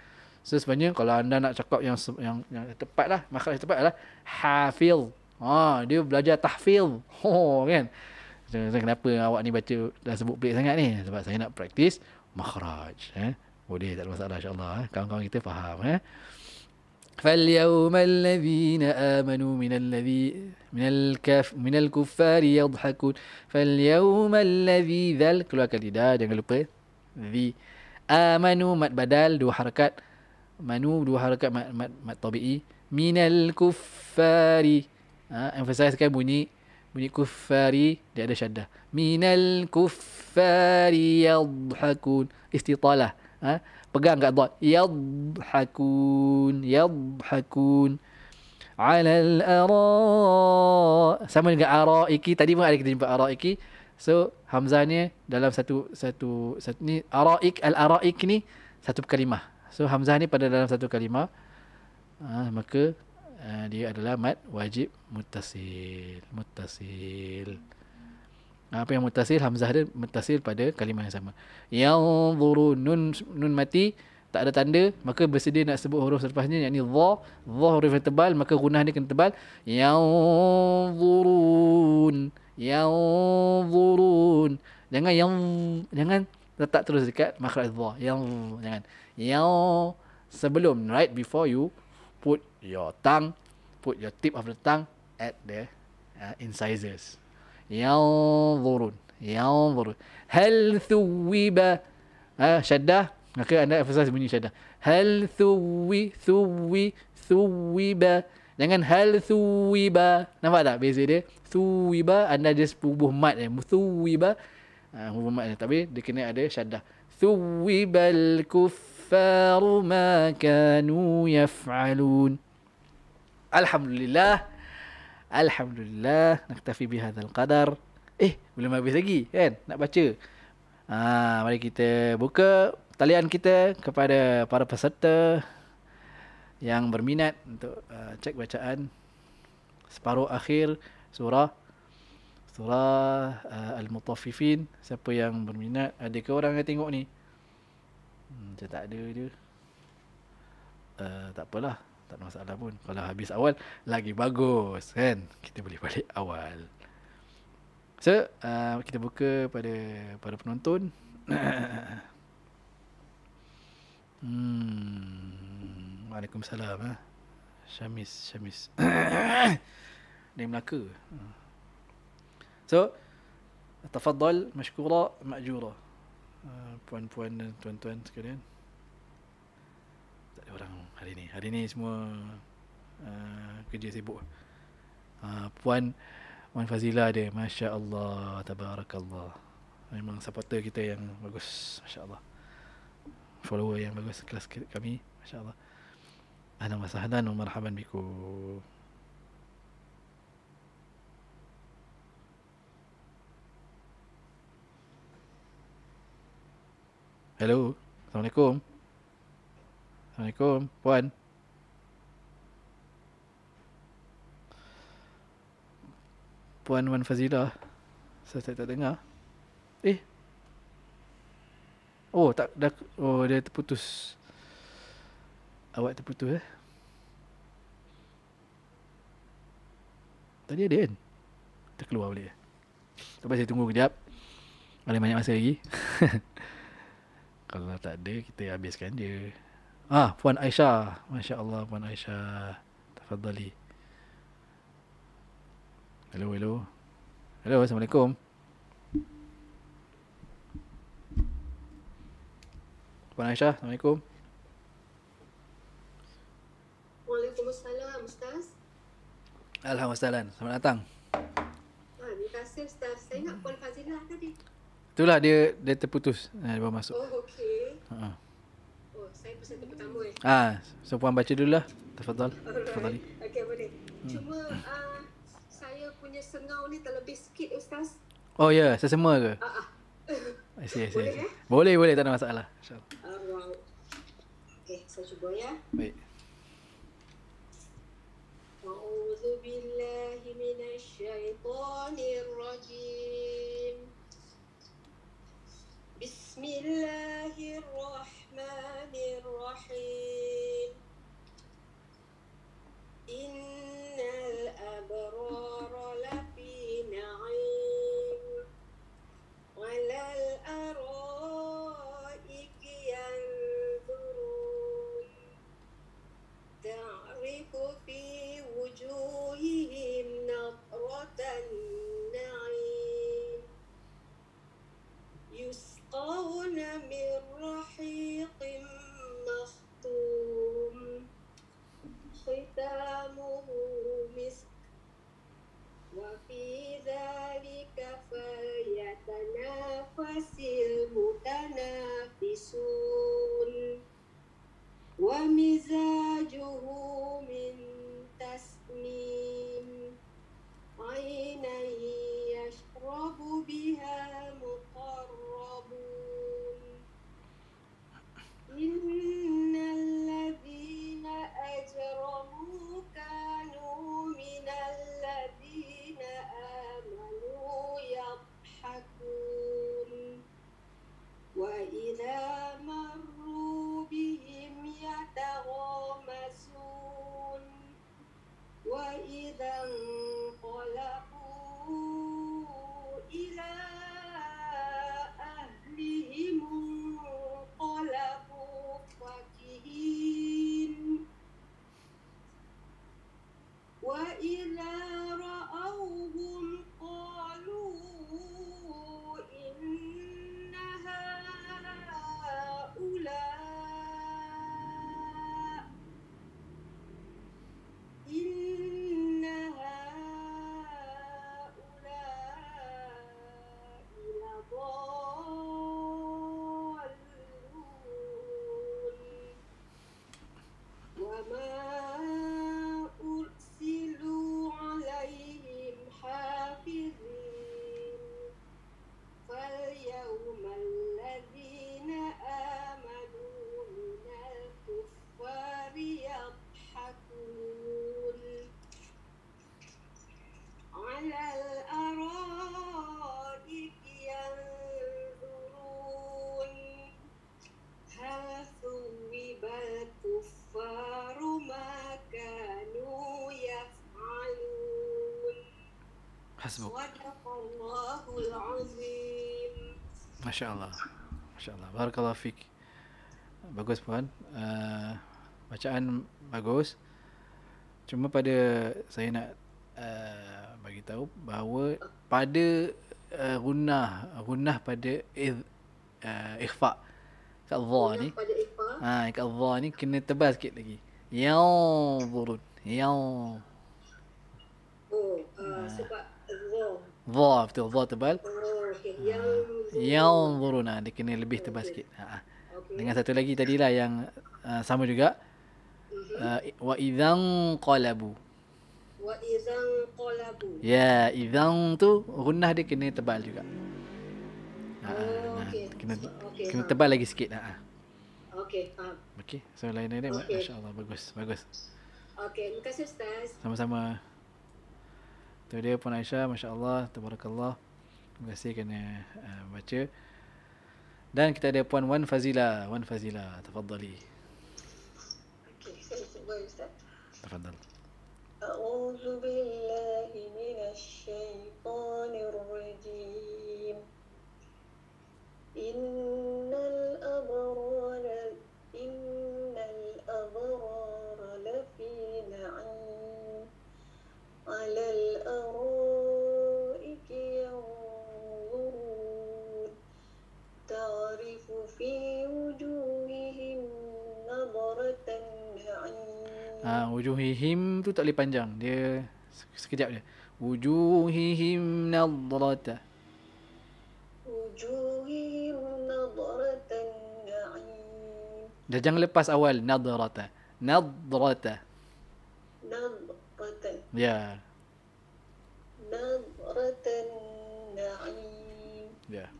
So sebenarnya kalau anda nak cakap yang yang, yang tepat lah. Maka yang tepat adalah Hafil. Oh, dia belajar tahfil. Oh, kan. so, kenapa awak ni baca dan sebut pelik sangat ni. Sebab saya nak praktis makhraj. Eh? Boleh, tak ada masalah insyaAllah. Eh? Kawan-kawan kita faham. Eh? فاليوم الذين آمنوا من الذي من الكف من الكفار يضحكون فاليوم الذي ذل كل كديدا jangan lupa ذي آمنوا مد بدل دو حركات منو دو حركات مد مد مد طبيعي من الكفار ها آه، emphasize kan bunyi bunyi kufari dia ada syadda min al kufari yadhhakun istitalah ha pegang kat dot yadhakun yadhakun Al ara sama dengan ara iki tadi pun ada kita jumpa ara iki so hamzah ni dalam satu satu satu ni araik al araik ni satu kalimah so hamzah ni pada dalam satu kalimah uh, maka ah, dia adalah mad wajib mutasil mutasil. Ah, apa yang mutasil hamzah dia mutasil pada kalimah yang sama yanzuru nun nun mati tak ada tanda maka bersedia nak sebut huruf selepasnya ni. dha dha huruf yang tebal maka gunah dia kena tebal yanzurun yanzurun jangan yang jangan letak terus dekat makhraj dha yang jangan yang sebelum right before you put your tongue put your tip of the tongue at the uh, incisors ينظرون ينظرون هل ثوب آه شدة أوكي أنا أفسس بني شدة هل ثوي ثوي ثوب Jangan hal thuwiba. Nampak tak beza dia? Thuwiba anda dia sepubuh mat eh. Thuwiba. Ha, uh, mat eh. Tapi dia kena ada syaddah. Thuwiba al-kuffaru ma kanu yaf'alun. Alhamdulillah. Alhamdulillah. Alhamdulillah Naktafi bihadal qadar Eh belum habis lagi kan Nak baca ha, Mari kita buka talian kita Kepada para peserta Yang berminat Untuk uh, cek bacaan Separuh akhir surah Surah uh, Al-Mutafifin Siapa yang berminat Ada ke orang yang tengok ni hmm, Macam hmm, tak ada dia uh, Tak apalah tak masalah pun kalau habis awal lagi bagus kan kita boleh balik awal so uh, kita buka pada pada penonton hmm waalaikumsalam ha? Syamis Syamis dari Melaka so tafadhal mashkura majura uh, puan-puan dan tuan-tuan sekalian orang hari ni. Hari ni semua uh, kerja sibuk. Uh, Puan Wan Fazila ada, Masya Allah, Tabarakallah. Memang supporter kita yang bagus, Masya Allah. Follower yang bagus kelas kami, Masya Allah. Ahlan wa sahlan wa marhaban biku. Hello, Assalamualaikum. Assalamualaikum, puan. Puan Wan Fazila. Saya tak, tak dengar. Eh. Oh, tak dah oh dia terputus. Awak terputus eh. Tadi ada kan? Terkeluar boleh. Tak apa, saya tunggu kejap. Ada banyak masa lagi. Kalau tak ada, kita habiskan dia. Ah, Puan Aisyah. Masya Allah, Puan Aisyah. Tafadhali. Hello, hello. Hello, Assalamualaikum. Puan Aisyah, Assalamualaikum. Waalaikumsalam, Ustaz. Alhamdulillah, selamat datang. Ah, terima kasih Ustaz. Saya nak Puan Fazilah tadi. Itulah dia dia terputus. Eh, dia baru masuk. Oh, okey. Uh-huh saya pesan tu pertama eh. Ah, so puan baca dululah. Tafadhal. Tafadhali. Okey boleh. Hmm. Cuma uh, saya punya sengau ni terlebih sikit ustaz. Oh ya, yeah. sesama ke? Ah. ah. I see, I see, boleh, Eh? boleh, boleh, tak ada masalah. Insyaallah. Uh, wow. Okey, saya cuba ya. Baik. أعوذ بالله من الشيطان الرجيم بسم الرحمن الرحيم إن الأبرار لفي نعيم ولا يسقون من رحيق مختوم ختامه مسك وفي ذلك فليتنافس المتنافسون ومزاجه من Masya Allah. Masya Allah. Barakallah fik. Bagus puan. Uh, bacaan bagus. Cuma pada saya nak uh, bagi tahu bahawa pada uh, eh, runnah, runnah pada idh, uh, ikhfa kat dha ni. Ha, kat dha ni kena tebal sikit lagi. Ya burun. Ya. Oh, uh, uh, sebab dha. Dha betul, dha tebal. Oh yanzuruna dia kena lebih tebal sikit. Ha. ha. Dengan satu lagi tadilah yang uh, sama juga. Uh, wa idzan qalabu. Wa idzan qalabu. Ya, yeah, idzan tu gunnah dia kena tebal juga. Ha. Oh, okay. Kena kena tebal lagi sikit. Ha. Okey, faham. Okey, so lain ni, okay. masya-Allah bagus, bagus. Okey, terima kasih ustaz. Sama-sama. Tu dia pun Aisyah, masya-Allah, tabarakallah. Terima kasih kerana uh, baca. Dan kita ada Puan Wan Fazila. Wan Fazila, tafadhali. Okey, saya Tafadhal. A'udhu billahi minas syaitanir rajim. Innal abrar innal abrar lafi na'im. Alal abrar Ah, وجوههم نظرة tu tak boleh panjang. Dia sekejap je. Wujuhihim nadrata. Wujuhihim nadrata na'im. Dah jangan lepas awal. Nadrata. Nadrata. Nadrata. Ya. Yeah. Nadrata Ya. Yeah.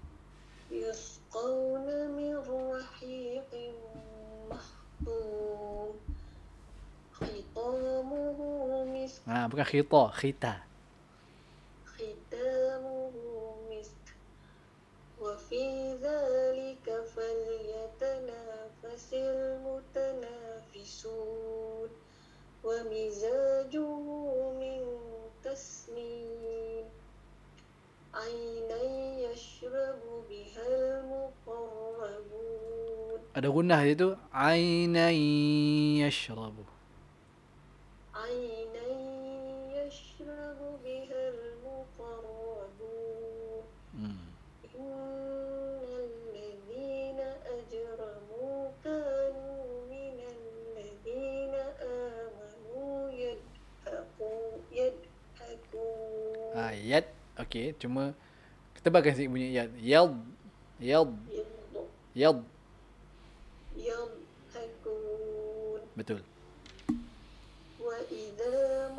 Yes. يسقون من رحيق مختوم خطامه مسك آه بقى خيطة خيطة ختامه مسك وفي ذلك فليتنافس المتنافسون ومزاجه من تسليم عينا يشرب بها المقربون ada gunnah itu عينا يشرب عينا يشرب بها المقربون إن الذين أجرموا كانوا من الذين آمنوا يضحكون يضحكون آه Okay, cuma kita ketebakan sikit bunyi yad. Yad. Yad. Yad. Betul. Wa idha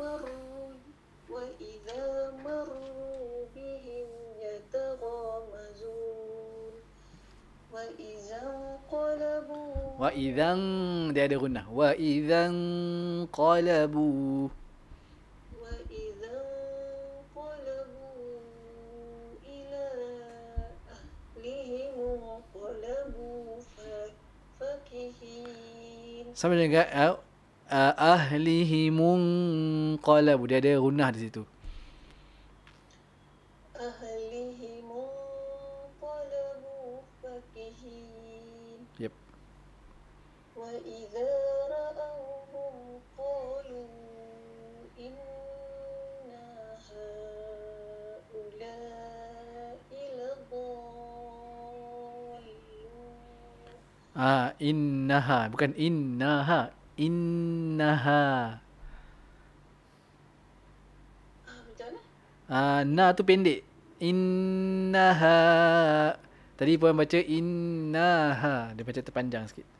qalabu. Wa idhan dia ada gunah. Wa idhan qalabu. Sama dengan uh, ahlihi munqalab. Dia ada runah di situ. Ah, innaha bukan innaha, innaha. Ah, ah, na tu pendek. Innaha. Tadi puan baca innaha, dia baca terpanjang sikit.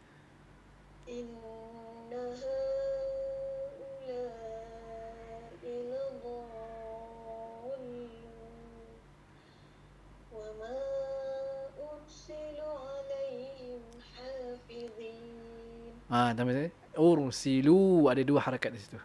Ah, nama saya. Urusilu ada dua harakat di situ.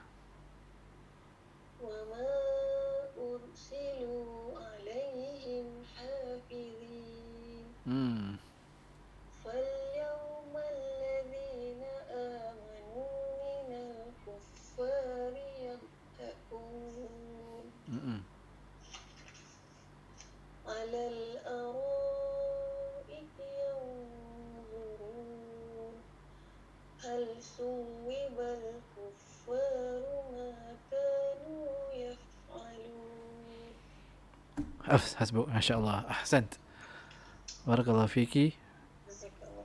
حسبوك ما شاء الله احسنت بارك الله فيك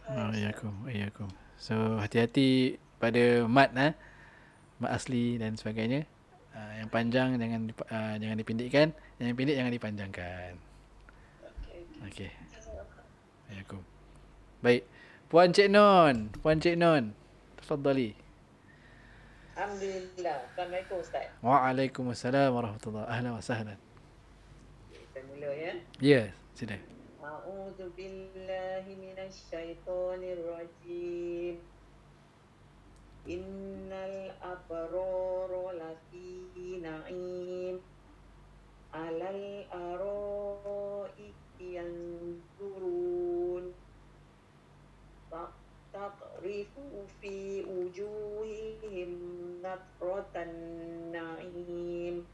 اياكم اياكم hati هاتي pada mat eh? mat asli dan sebagainya ah، yang panjang jangan dip, ah، jangan dipindikkan yang pendek jangan dipanjangkan okey okay. assalamualaikum baik puan cik non puan cik non تفضلي Alhamdulillah, لله السلام ustaz waalaikumsalam warahmatullahi wabarakatuh ahlan wa sahlan mula ya. Ya, sini. A'udzu billahi minasyaitonir rajim. Innal abraru lafi na'im. Alal ara'i yanzurun. Taqrifu fi wujuhihim nadratan na'im.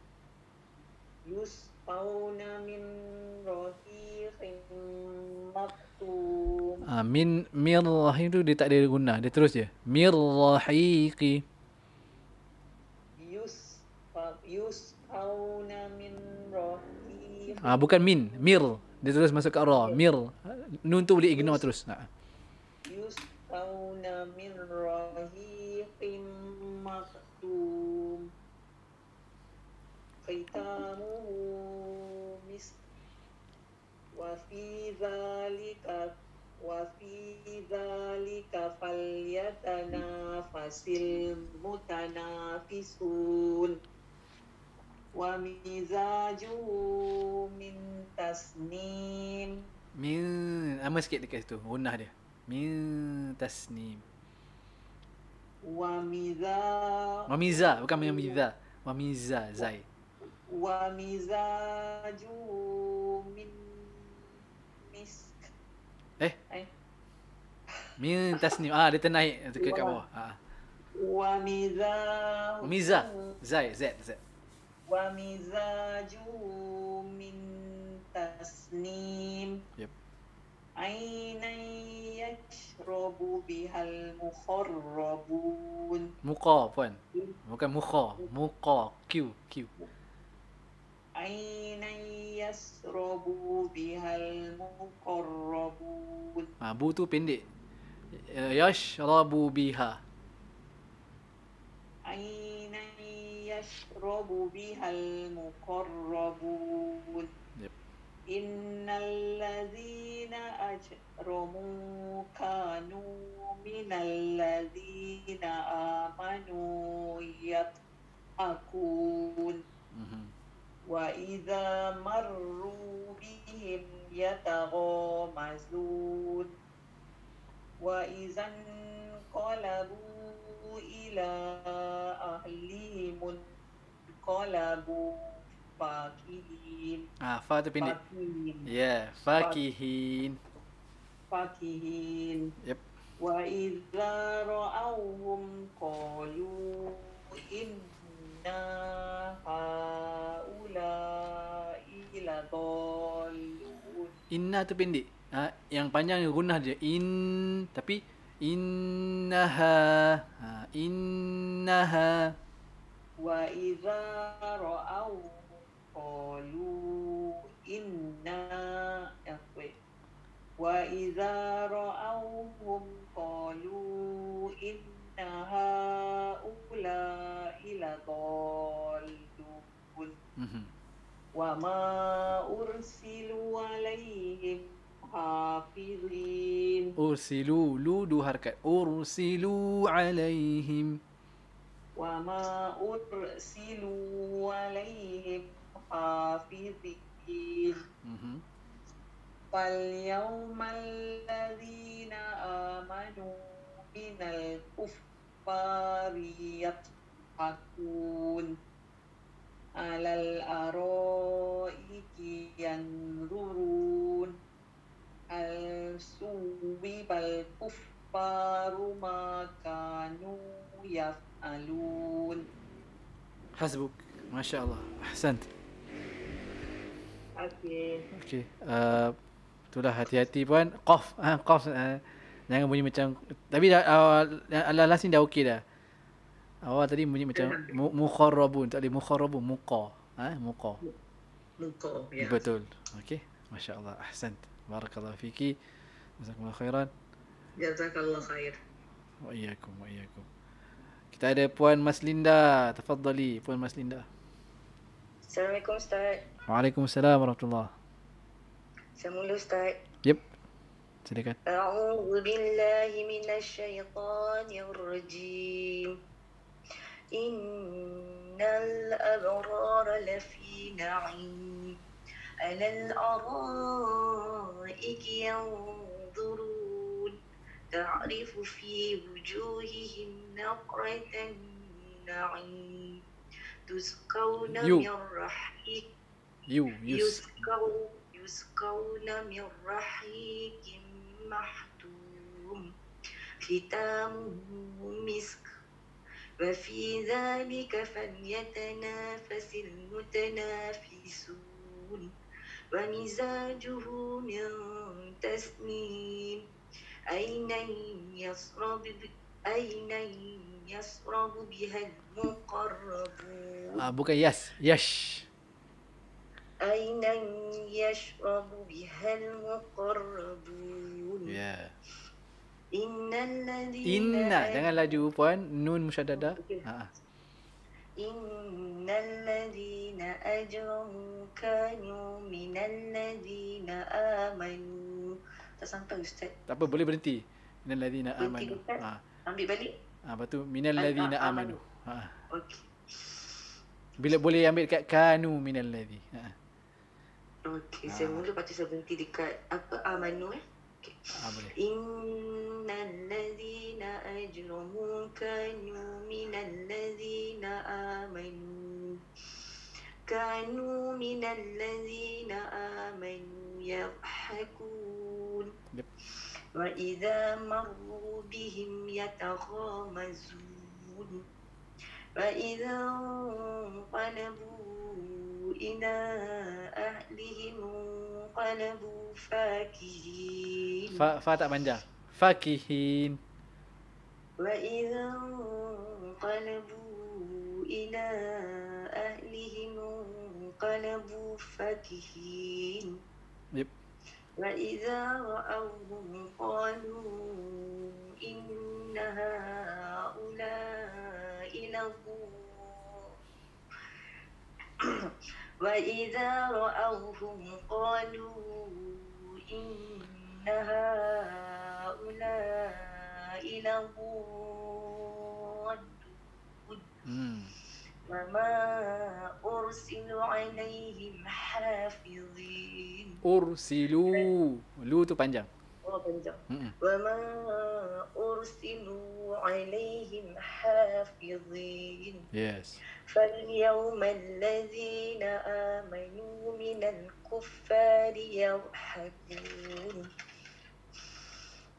Yusuf fauna min rahiqin maktum. min mir tu dia tak ada guna, dia terus je. Mir rahiq. Yus yus fauna min rahiq. Ah bukan min, mir. Dia terus masuk ke ra, mir. Nun tu boleh ignore terus. Ha. Yus fauna min rahiqin maktum. Kaitamuhu وفي ذلك وفي ذلك فليتنافس المتنافسون ومزاجه من تسنيم من أما سكت دكات تو غنه ده من تسنيم ومزا ومزا بكم من ومزا زاي ومزاجه Eh? Min tasnim. Ah, dia ternaik. Dia tekan kat bawah. Ah. Wa miza. Wa oh, miza. Zai, Z, Z. Wa miza min tasnim. Yep. Ainai yashrabu bihal mukharrabun. Muqa, puan. Hmm. Bukan mukha. Muqa. Q, Q aina yasrubu bihal muqarrabun ah bu tu pendek yasrubu biha aina yasrubu bihal muqarrabun innal ajramu kanu minal amanu yatakun mm وإذا مروا بهم يتغامزون وإذا انقلبوا إلى أهلهم انقلبوا فاكهين آه فاتح بني yeah, فاكهين فاكهين yep. وإذا رأوهم قالوا إن inna haula ila inna tu pendek ha, yang panjang gunah je in tapi inna ha inna ha wa idza ra'au qalu inna akwe ya, wa idza ra'au hum qalu inna haula ila dallun wa ma ursilu alaihim hafizin ursilu lu du harakat ursilu alaihim wa ma ursilu alaihim hafizin mhm Fal yawmal ladhina amanu من الكفار يضحكون على الأرائك ينظرون هل ثوب الكفار ما كانوا يفعلون حسبك ما شاء الله أحسنت اوكي اوكي Uh, itulah hati-hati puan. Qaf. Ha, Uh, Jangan bunyi macam Tapi dah uh, Last ni dah okey dah Awak tadi bunyi macam yeah. Mukharrabun Tak boleh mukharrabun Muka ha? Muka Muka ya. Betul Okey Masya Allah Ahsan Barakallah fiki Jazakallah khairan Jazakallah khair Wa'iyakum wa'iyakum. Kita ada Puan Mas Linda. Tafadzali Puan Mas Linda. Assalamualaikum Ustaz Waalaikumsalam Warahmatullahi Saya mula Ustaz سيدي أعوذ بالله من الشيطان الرجيم إن الأبرار لفي نعيم على الأرائك ينظرون تعرف في وجوههم نقرة النعيم تسقون من رحيق يسقون يسقون من رحيق محتوم ختامه مسك وفي ذلك فليتنافس المتنافسون ومزاجه من تسنيم أين يصرب أين يصرب بها المقربون آه بوكا يس يش أين يشرب بها المقربون Yeah. Innalladhina Inna jangan laju puan nun musyaddada. Okay. Ha. ha. Innalladhina ajramu kanu minalladhina amanu. Tak sampai ustaz. Tak apa boleh berhenti. Innalladhina amanu. Ha. Ambil balik. Ah ha, tu minalladhina amanu. amanu. Ha. Okey. Bila boleh ambil kat kanu minalladhi. Ha. Okey, ha. saya mula baca saya berhenti dekat apa amanu eh? إن الذين أجرموا كانوا من الذين آمنوا كانوا من الذين آمنوا يضحكون وإذا مروا بهم يتغامزون وإذا انقلبوا إلى أهلهم انقلبوا فاكهين ف ف تأمنجا فاكهين وإذا انقلبوا إلى أهلهم انقلبوا فاكهين yep. وإذا رأوهم قالوا إن هؤلاء لضالون وإذا رأوهم قالوا إن هؤلاء لضالون وما أرسل عليهم حافظين أرسلوا لو tu panjang panjang. Hmm. Wa ma ursilu Yes. فاليوم الذين آمنوا من الكفار يضحكون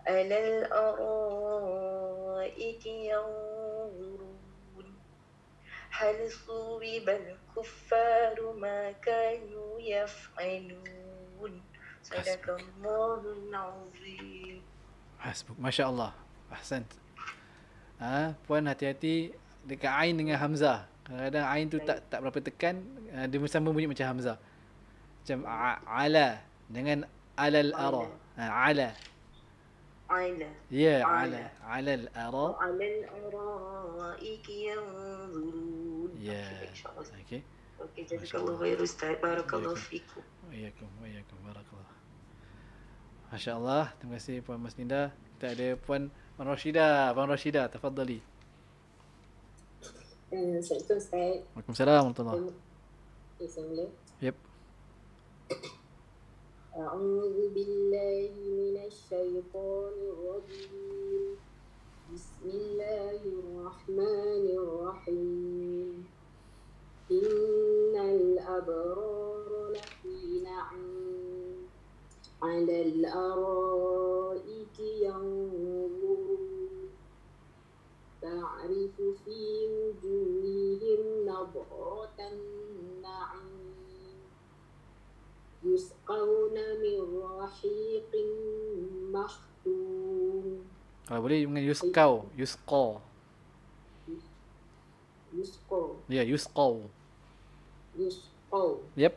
على الأرائك ينظرون هل صوب الكفار ما كانوا يفعلون Saya dah gemuk Masya Allah Ahsan ha, Puan hati-hati Dekat Ain dengan Hamzah Kadang-kadang Ain tu tak tak berapa tekan ha, Dia sama bunyi macam Hamzah Macam Ala Dengan Alal Ara ha, Ala Ala. Ya, ala. Ala al-ara. Ala al-ara'ik yanzurun. Ya. Okey. Okey, jazakallah khair ustaz. Barakallahu fikum. Wa iyakum, wa iyakum. Barakallahu. Masya Allah. Terima kasih Puan Mas Ninda. Kita ada Puan Puan Roshida. Puan Roshida, tafadhali. Eh, Assalamualaikum Ustaz. Waalaikumsalam warahmatullahi wabarakatuh. Eh, yep. أعوذ بالله من الشيطان الرجيم بسم الله الرحمن الرحيم إن على الأرائك ينظرون تعرف في وجوههم نظرة النعيم يسقون من رحيق مختوم Kalau boleh dengan yuskau, yusko. Yusko. Ya, yeah, yusko. Yusko. Yep.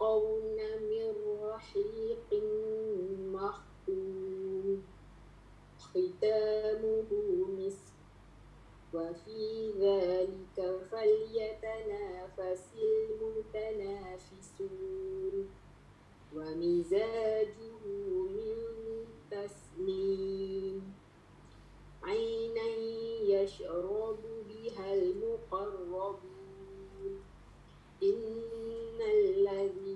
يسقون من رحيق مختوم ختامه مسك وفي ذلك فليتنافس المتنافسون ومزاجه من تسليم عينا يشرب بها المقربون إن الذي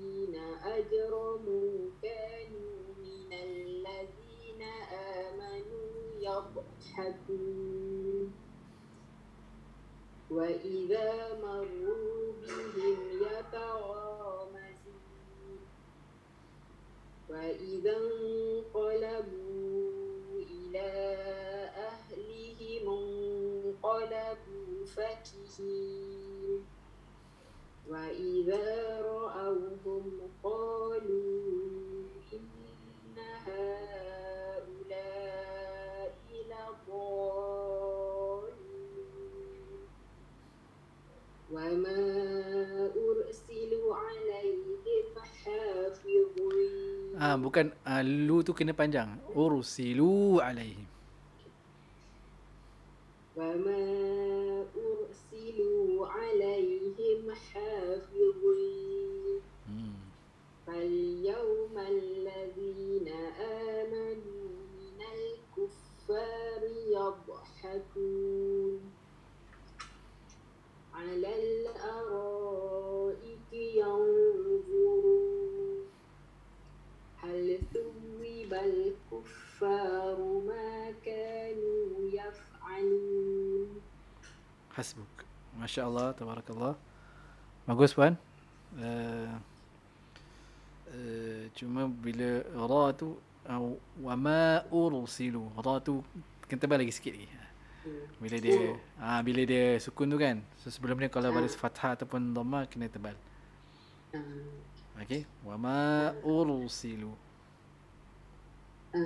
أجرموا كانوا من الذين آمنوا يضحكون وإذا مروا بهم يتغامزون وإذا انقلبوا إلى أهلهم انقلبوا فكهين وإذا رأوهم قالوا إن هؤلاء لضالون وما أرسلوا عليهم حافظين Ah, bukan uh, lu tu kena panjang. Ursilu alaihim. وما أرسلوا عليهم حافظين فاليوم الذين آمنوا من الكفار يضحكون على الأرائك ينظرون هل ثوب الكفار ما كانوا يفعلون حسبك ما شاء الله تبارك الله bagus Puan uh, Eh, cuma bila ra tu wa ma ursilu ra tu kena tebal lagi sikit lagi hmm. bila dia ah ha, bila dia sukun tu kan so sebelum ni kalau baris ah. fathah ataupun dhamma kena tebal ah. okey wa ma ursilu Uh,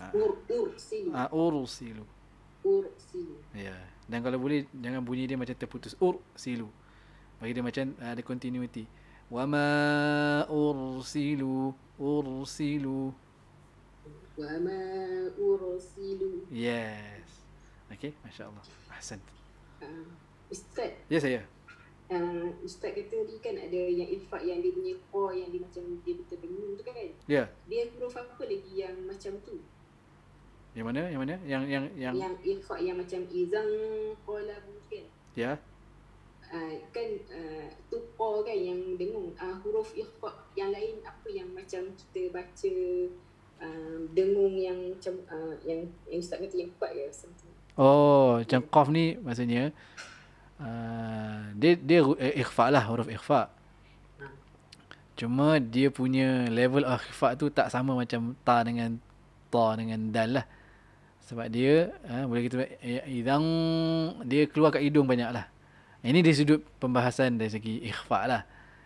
ah, okay. Ur, ur, silu. Uh, ur, silu. Ur, silu. Ya. Yeah. Dan kalau boleh, jangan bunyi dia macam terputus. Ur, silu. Bagi dia macam uh, ada continuity. Uh, وما أرسلوا أرسلوا وما أرسلوا yes okay ما شاء الله أحسنت Ustaz Ya saya Uh, Ustaz kata tadi kan ada yang infak yang dia punya core yang dia macam dia betul-betul tu kan yeah. Dia huruf apa lagi yang macam tu? Yang mana? Yang mana? Yang yang yang yang infak yang macam izang qalabu kan? Ya yeah. Ah, kan uh, ah, tupa kan yang dengung uh, huruf ikhfa yang lain apa yang macam kita baca uh, dengung yang macam uh, yang yang ustaz kata yang kuat ke Oh, macam qaf ni maksudnya uh, dia dia uh, ikhfa lah huruf ikhfa. Cuma dia punya level of ikhfa tu tak sama macam ta dengan ta dengan dal lah. Sebab dia, ha, boleh kita eh, idang dia keluar kat hidung banyak lah. Ini dari sudut pembahasan dari segi ikhfa lah.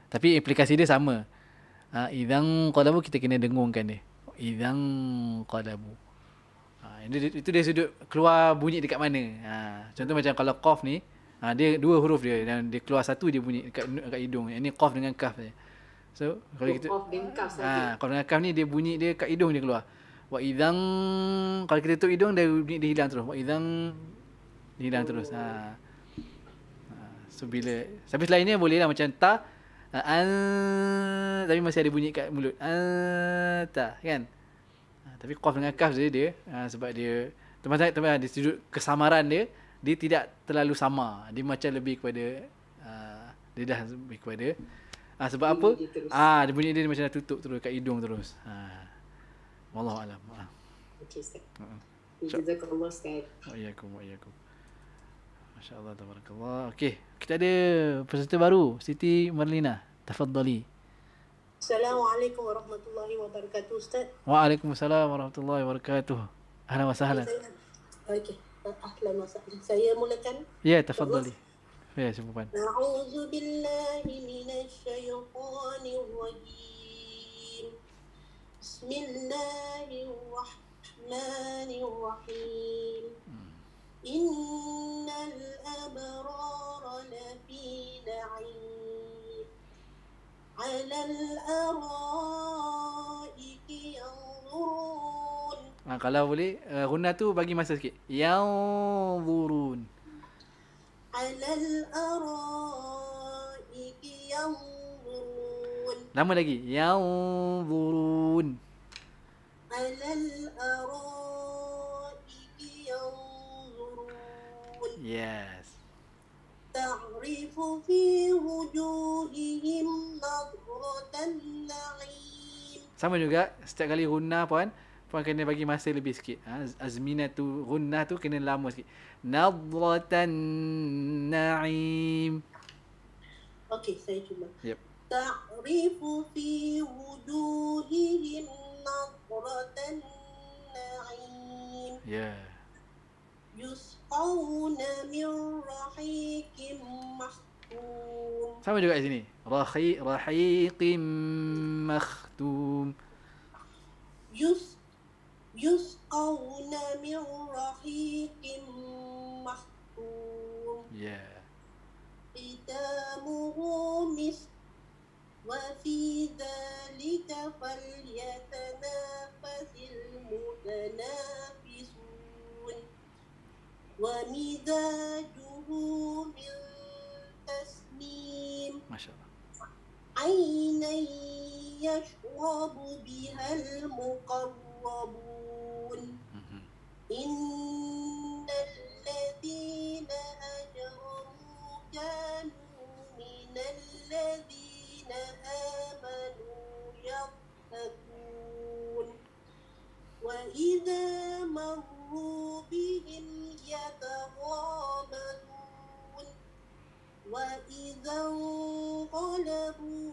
Tapi implikasi dia sama. Ha, idang qadabu kita kena dengungkan dia. Idang qadabu. Ha, ini, itu dari sudut keluar bunyi dekat mana. Ha, contoh macam kalau qaf ni. Ha, dia dua huruf dia. Dan dia keluar satu dia bunyi dekat, dekat hidung. Ini qaf dengan kaf je. So, kalau oh, kita... Qaf dengan kaf ha, Qaf dengan kaf ni dia bunyi dia dekat hidung dia keluar. Wa idang... Kalau kita tutup hidung dia bunyi dia hilang terus. Wa idang... Dia hilang terus. Haa. So bila Tapi selain ni boleh lah macam ta uh, an, Tapi masih ada bunyi kat mulut an, Ta kan uh, Tapi qaf dengan kaf je dia uh, Sebab dia Teman-teman ada sudut kesamaran dia Dia tidak terlalu sama Dia macam lebih kepada uh, Dia dah lebih kepada uh, Sebab bunyi apa dia Ah, uh, dia bunyi dia, dia macam dah tutup terus Kat hidung terus uh, Wallahu alam. Okay, Ustaz. Uh-uh. Jazakallah, Ustaz. Wa'ayakum, wa'ayakum. Masya Allah, tabarakallah. Okay, kita ada peserta baru Siti Merlina tafadhali Assalamualaikum warahmatullahi wabarakatuh Ustaz Waalaikumsalam warahmatullahi wabarakatuh Ahlan wa sahlan Okey Ahlan wa sahlan Saya mulakan Ya yeah, tafadhali Ya yeah, sebuah puan A'udhu Bismillahirrahmanirrahim hmm. إن Ha, kalau boleh, uh, Runa tu bagi masa sikit. Yawurun. Nama ara'iki yawurun. lagi. Yawurun. Alal Yes. Sama juga setiap kali runa puan, puan kena bagi masa lebih sikit. Ha? Azmina tu, runa tu kena lama sikit. Nadratan na'im. Okey, saya cuba. Yep. Ta'rifu fi wujudihim nadratan na'im. Ya. Yeah. يسقون من رحيق مختوم sama juga di sini rahi rahiqim makhtum yus yusqawna min rahiqim makhtum yeah ختامه مسك وفي ذلك فليتنافس المتنافس ومزاجه من تسليم ما شاء الله عينا يشرب بها المقربون إن الذين أجرموا كانوا من الذين آمنوا يضحكون وإذا مروا بهم يتغامزون وإذا انقلبوا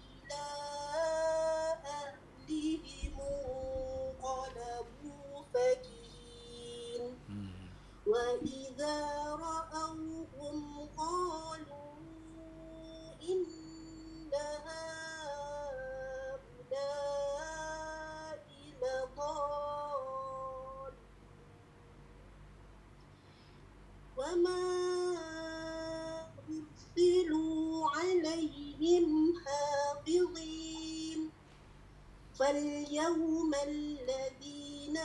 إلى أهلهم انقلبوا فكهين وإذا رأوهم قالوا إن هؤلاء لضالون وما أرسلوا عليهم حافظين فاليوم الذين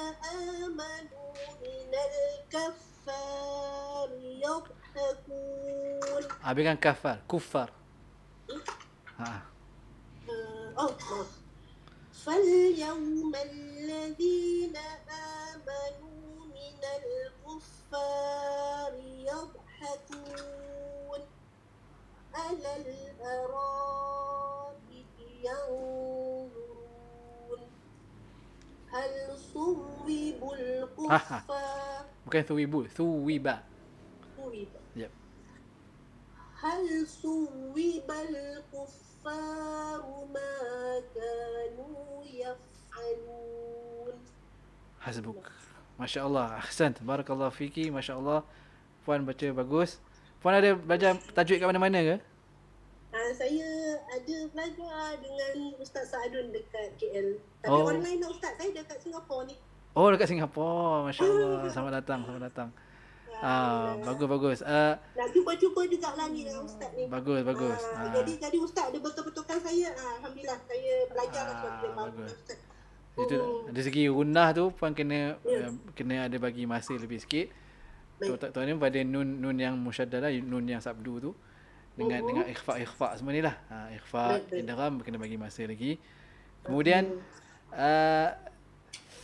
آمنوا من الكفار يضحكون كان كفار كفار فاليوم الذين آمنوا من الكفار الأرائك ينظرون هل صوب الكفار ممكن ثويب ثويبا ثويبا هل صوب الكفار ما كانوا يفعلون حسبك Masya Allah, Ahsan, Barakallah Fiki, Masya Allah Puan baca bagus Puan ada baca tajuk kat mana-mana ke? saya ada belajar dengan Ustaz Saadun dekat KL. Tapi oh. online nak lah, Ustaz, saya dekat Singapura ni. Oh, dekat Singapura. Masya Allah. Selamat datang, selamat datang. Ya, ah, ya. Bagus, bagus. Uh, Nak cuba-cuba juga lah ni dengan ah, Ustaz ni. Bagus, bagus. Uh, ah. Jadi tadi Ustaz ada betul-betulkan saya. Alhamdulillah, saya belajar ah, lah sebab dia mampu Ustaz. Itu, dari hmm. segi runah tu pun kena yes. Ya. uh, kena ada bagi masa lebih sikit. Tuan-tuan ni pada nun nun yang musyaddalah, nun yang sabdu tu. Uh, dengan uh-huh. dengan ikhfa ikhfa semua ni lah ha, ikhfa indram kena bagi masa lagi kemudian hmm. uh,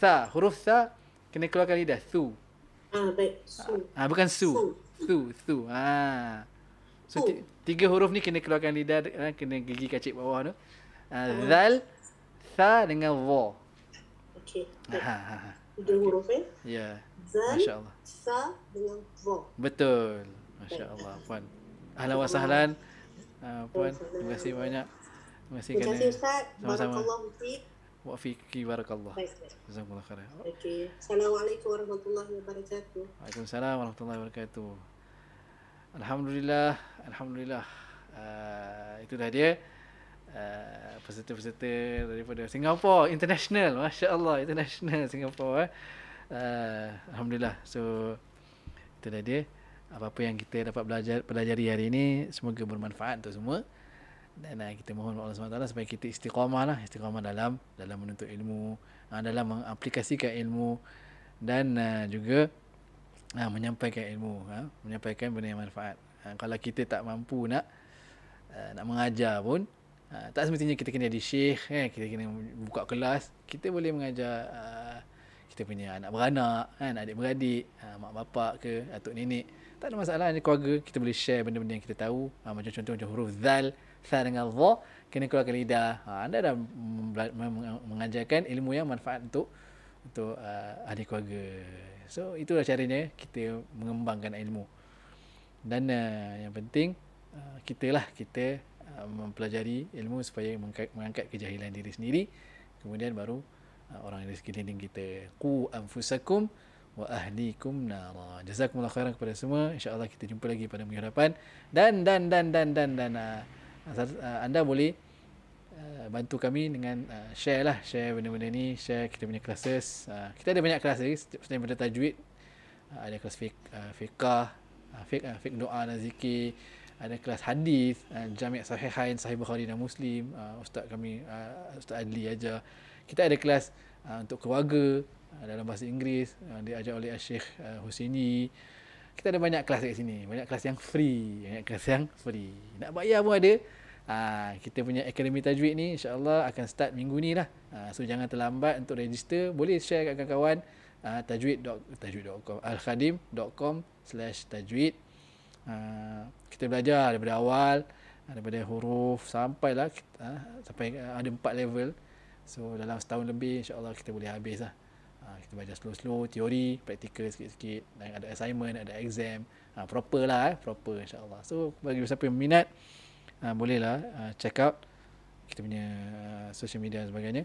tha huruf sa, kena keluarkan lidah su ah baik su ah bukan su su su ah so tiga huruf ni kena keluarkan lidah eh, kena gigi kacik bawah tu uh, zal sa dengan wa okey ha, ha, ha, ha. tiga huruf okay. eh ya yeah. masyaallah tha dengan wa betul masyaallah puan Ahlan wa sahlan. Ah puan, terima kasih banyak. Terima kasih kerana. Terima kasih Ustaz. Barakallahu fiik. Wa fiiki barakallah. Jazakumullah khairan. Assalamualaikum warahmatullahi wabarakatuh. Waalaikumsalam warahmatullahi wabarakatuh. Alhamdulillah, alhamdulillah. Uh, itu dah dia. Uh, peserta-peserta daripada Singapura, International. Masya-Allah, international Singapura, eh. Uh, alhamdulillah. So itu dah dia apa-apa yang kita dapat belajar pelajari hari ini semoga bermanfaat untuk semua dan uh, kita mohon Allah SWT supaya kita istiqamah lah istiqamah dalam dalam menuntut ilmu uh, dalam mengaplikasikan ilmu dan uh, juga uh, menyampaikan ilmu uh, menyampaikan benda yang manfaat uh, kalau kita tak mampu nak uh, nak mengajar pun tak semestinya kita kena di syekh kita kena buka kelas kita boleh mengajar kita punya anak beranak kan adik beradik ha, mak bapak ke atuk nenek tak ada masalah ni keluarga kita boleh share benda-benda yang kita tahu ha, macam contoh macam huruf zal sa dengan dha kena keluarkan lidah ha, anda dah mengajarkan ilmu yang manfaat untuk untuk uh, ahli keluarga so itulah caranya kita mengembangkan ilmu dan uh, yang penting uh, kita lah kita uh, mempelajari ilmu supaya mengangkat kejahilan diri sendiri kemudian baru orang yang sekeliling kita ku anfusakum wa ahlikum nara jazakumullah khairan kepada semua Insya Allah kita jumpa lagi pada minggu depan dan dan dan dan dan dan uh, uh, anda boleh uh, bantu kami dengan uh, share lah share benda-benda ni share kita punya classes uh, kita ada banyak classes selain daripada tajwid uh, ada kelas fik, uh, fiqah uh, fik, uh, fik doa dan zikir ada kelas hadis uh, jami' sahihain sahih bukhari dan muslim uh, ustaz kami uh, ustaz adli aja kita ada kelas uh, untuk keluarga uh, dalam bahasa Inggeris uh, diajar oleh Syekh uh, Husaini. Kita ada banyak kelas kat sini. Banyak kelas yang free. Banyak kelas yang free. Nak bayar pun ada. Ha, kita punya Akademi Tajwid ni insyaAllah akan start minggu ni lah. Ha, so jangan terlambat untuk register. Boleh share kat kawan-kawan uh, tajwid.com alkhadim.com slash tajwid ha, Kita belajar daripada awal daripada huruf sampai lah ha, sampai ada empat level. So dalam setahun lebih insyaAllah kita boleh habis lah ha, Kita belajar slow-slow, teori, praktikal sikit-sikit ada assignment, ada exam ha, Proper lah eh, proper insyaAllah So bagi siapa yang minat ha, Boleh lah ha, check out Kita punya ha, social media dan sebagainya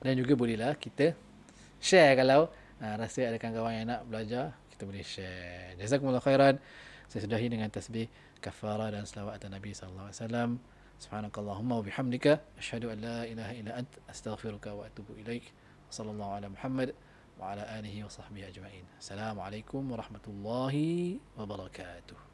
Dan juga boleh lah kita share kalau ha, Rasa ada kawan-kawan yang nak belajar Kita boleh share Jazakumullah khairan Saya sudahi dengan tasbih kafara dan selawat atas Nabi sallallahu alaihi wasallam. سبحانك اللهم وبحمدك أشهد أن لا إله إلا أنت أستغفرك وأتوب إليك وصلى الله على محمد وعلى آله وصحبه أجمعين السلام عليكم ورحمة الله وبركاته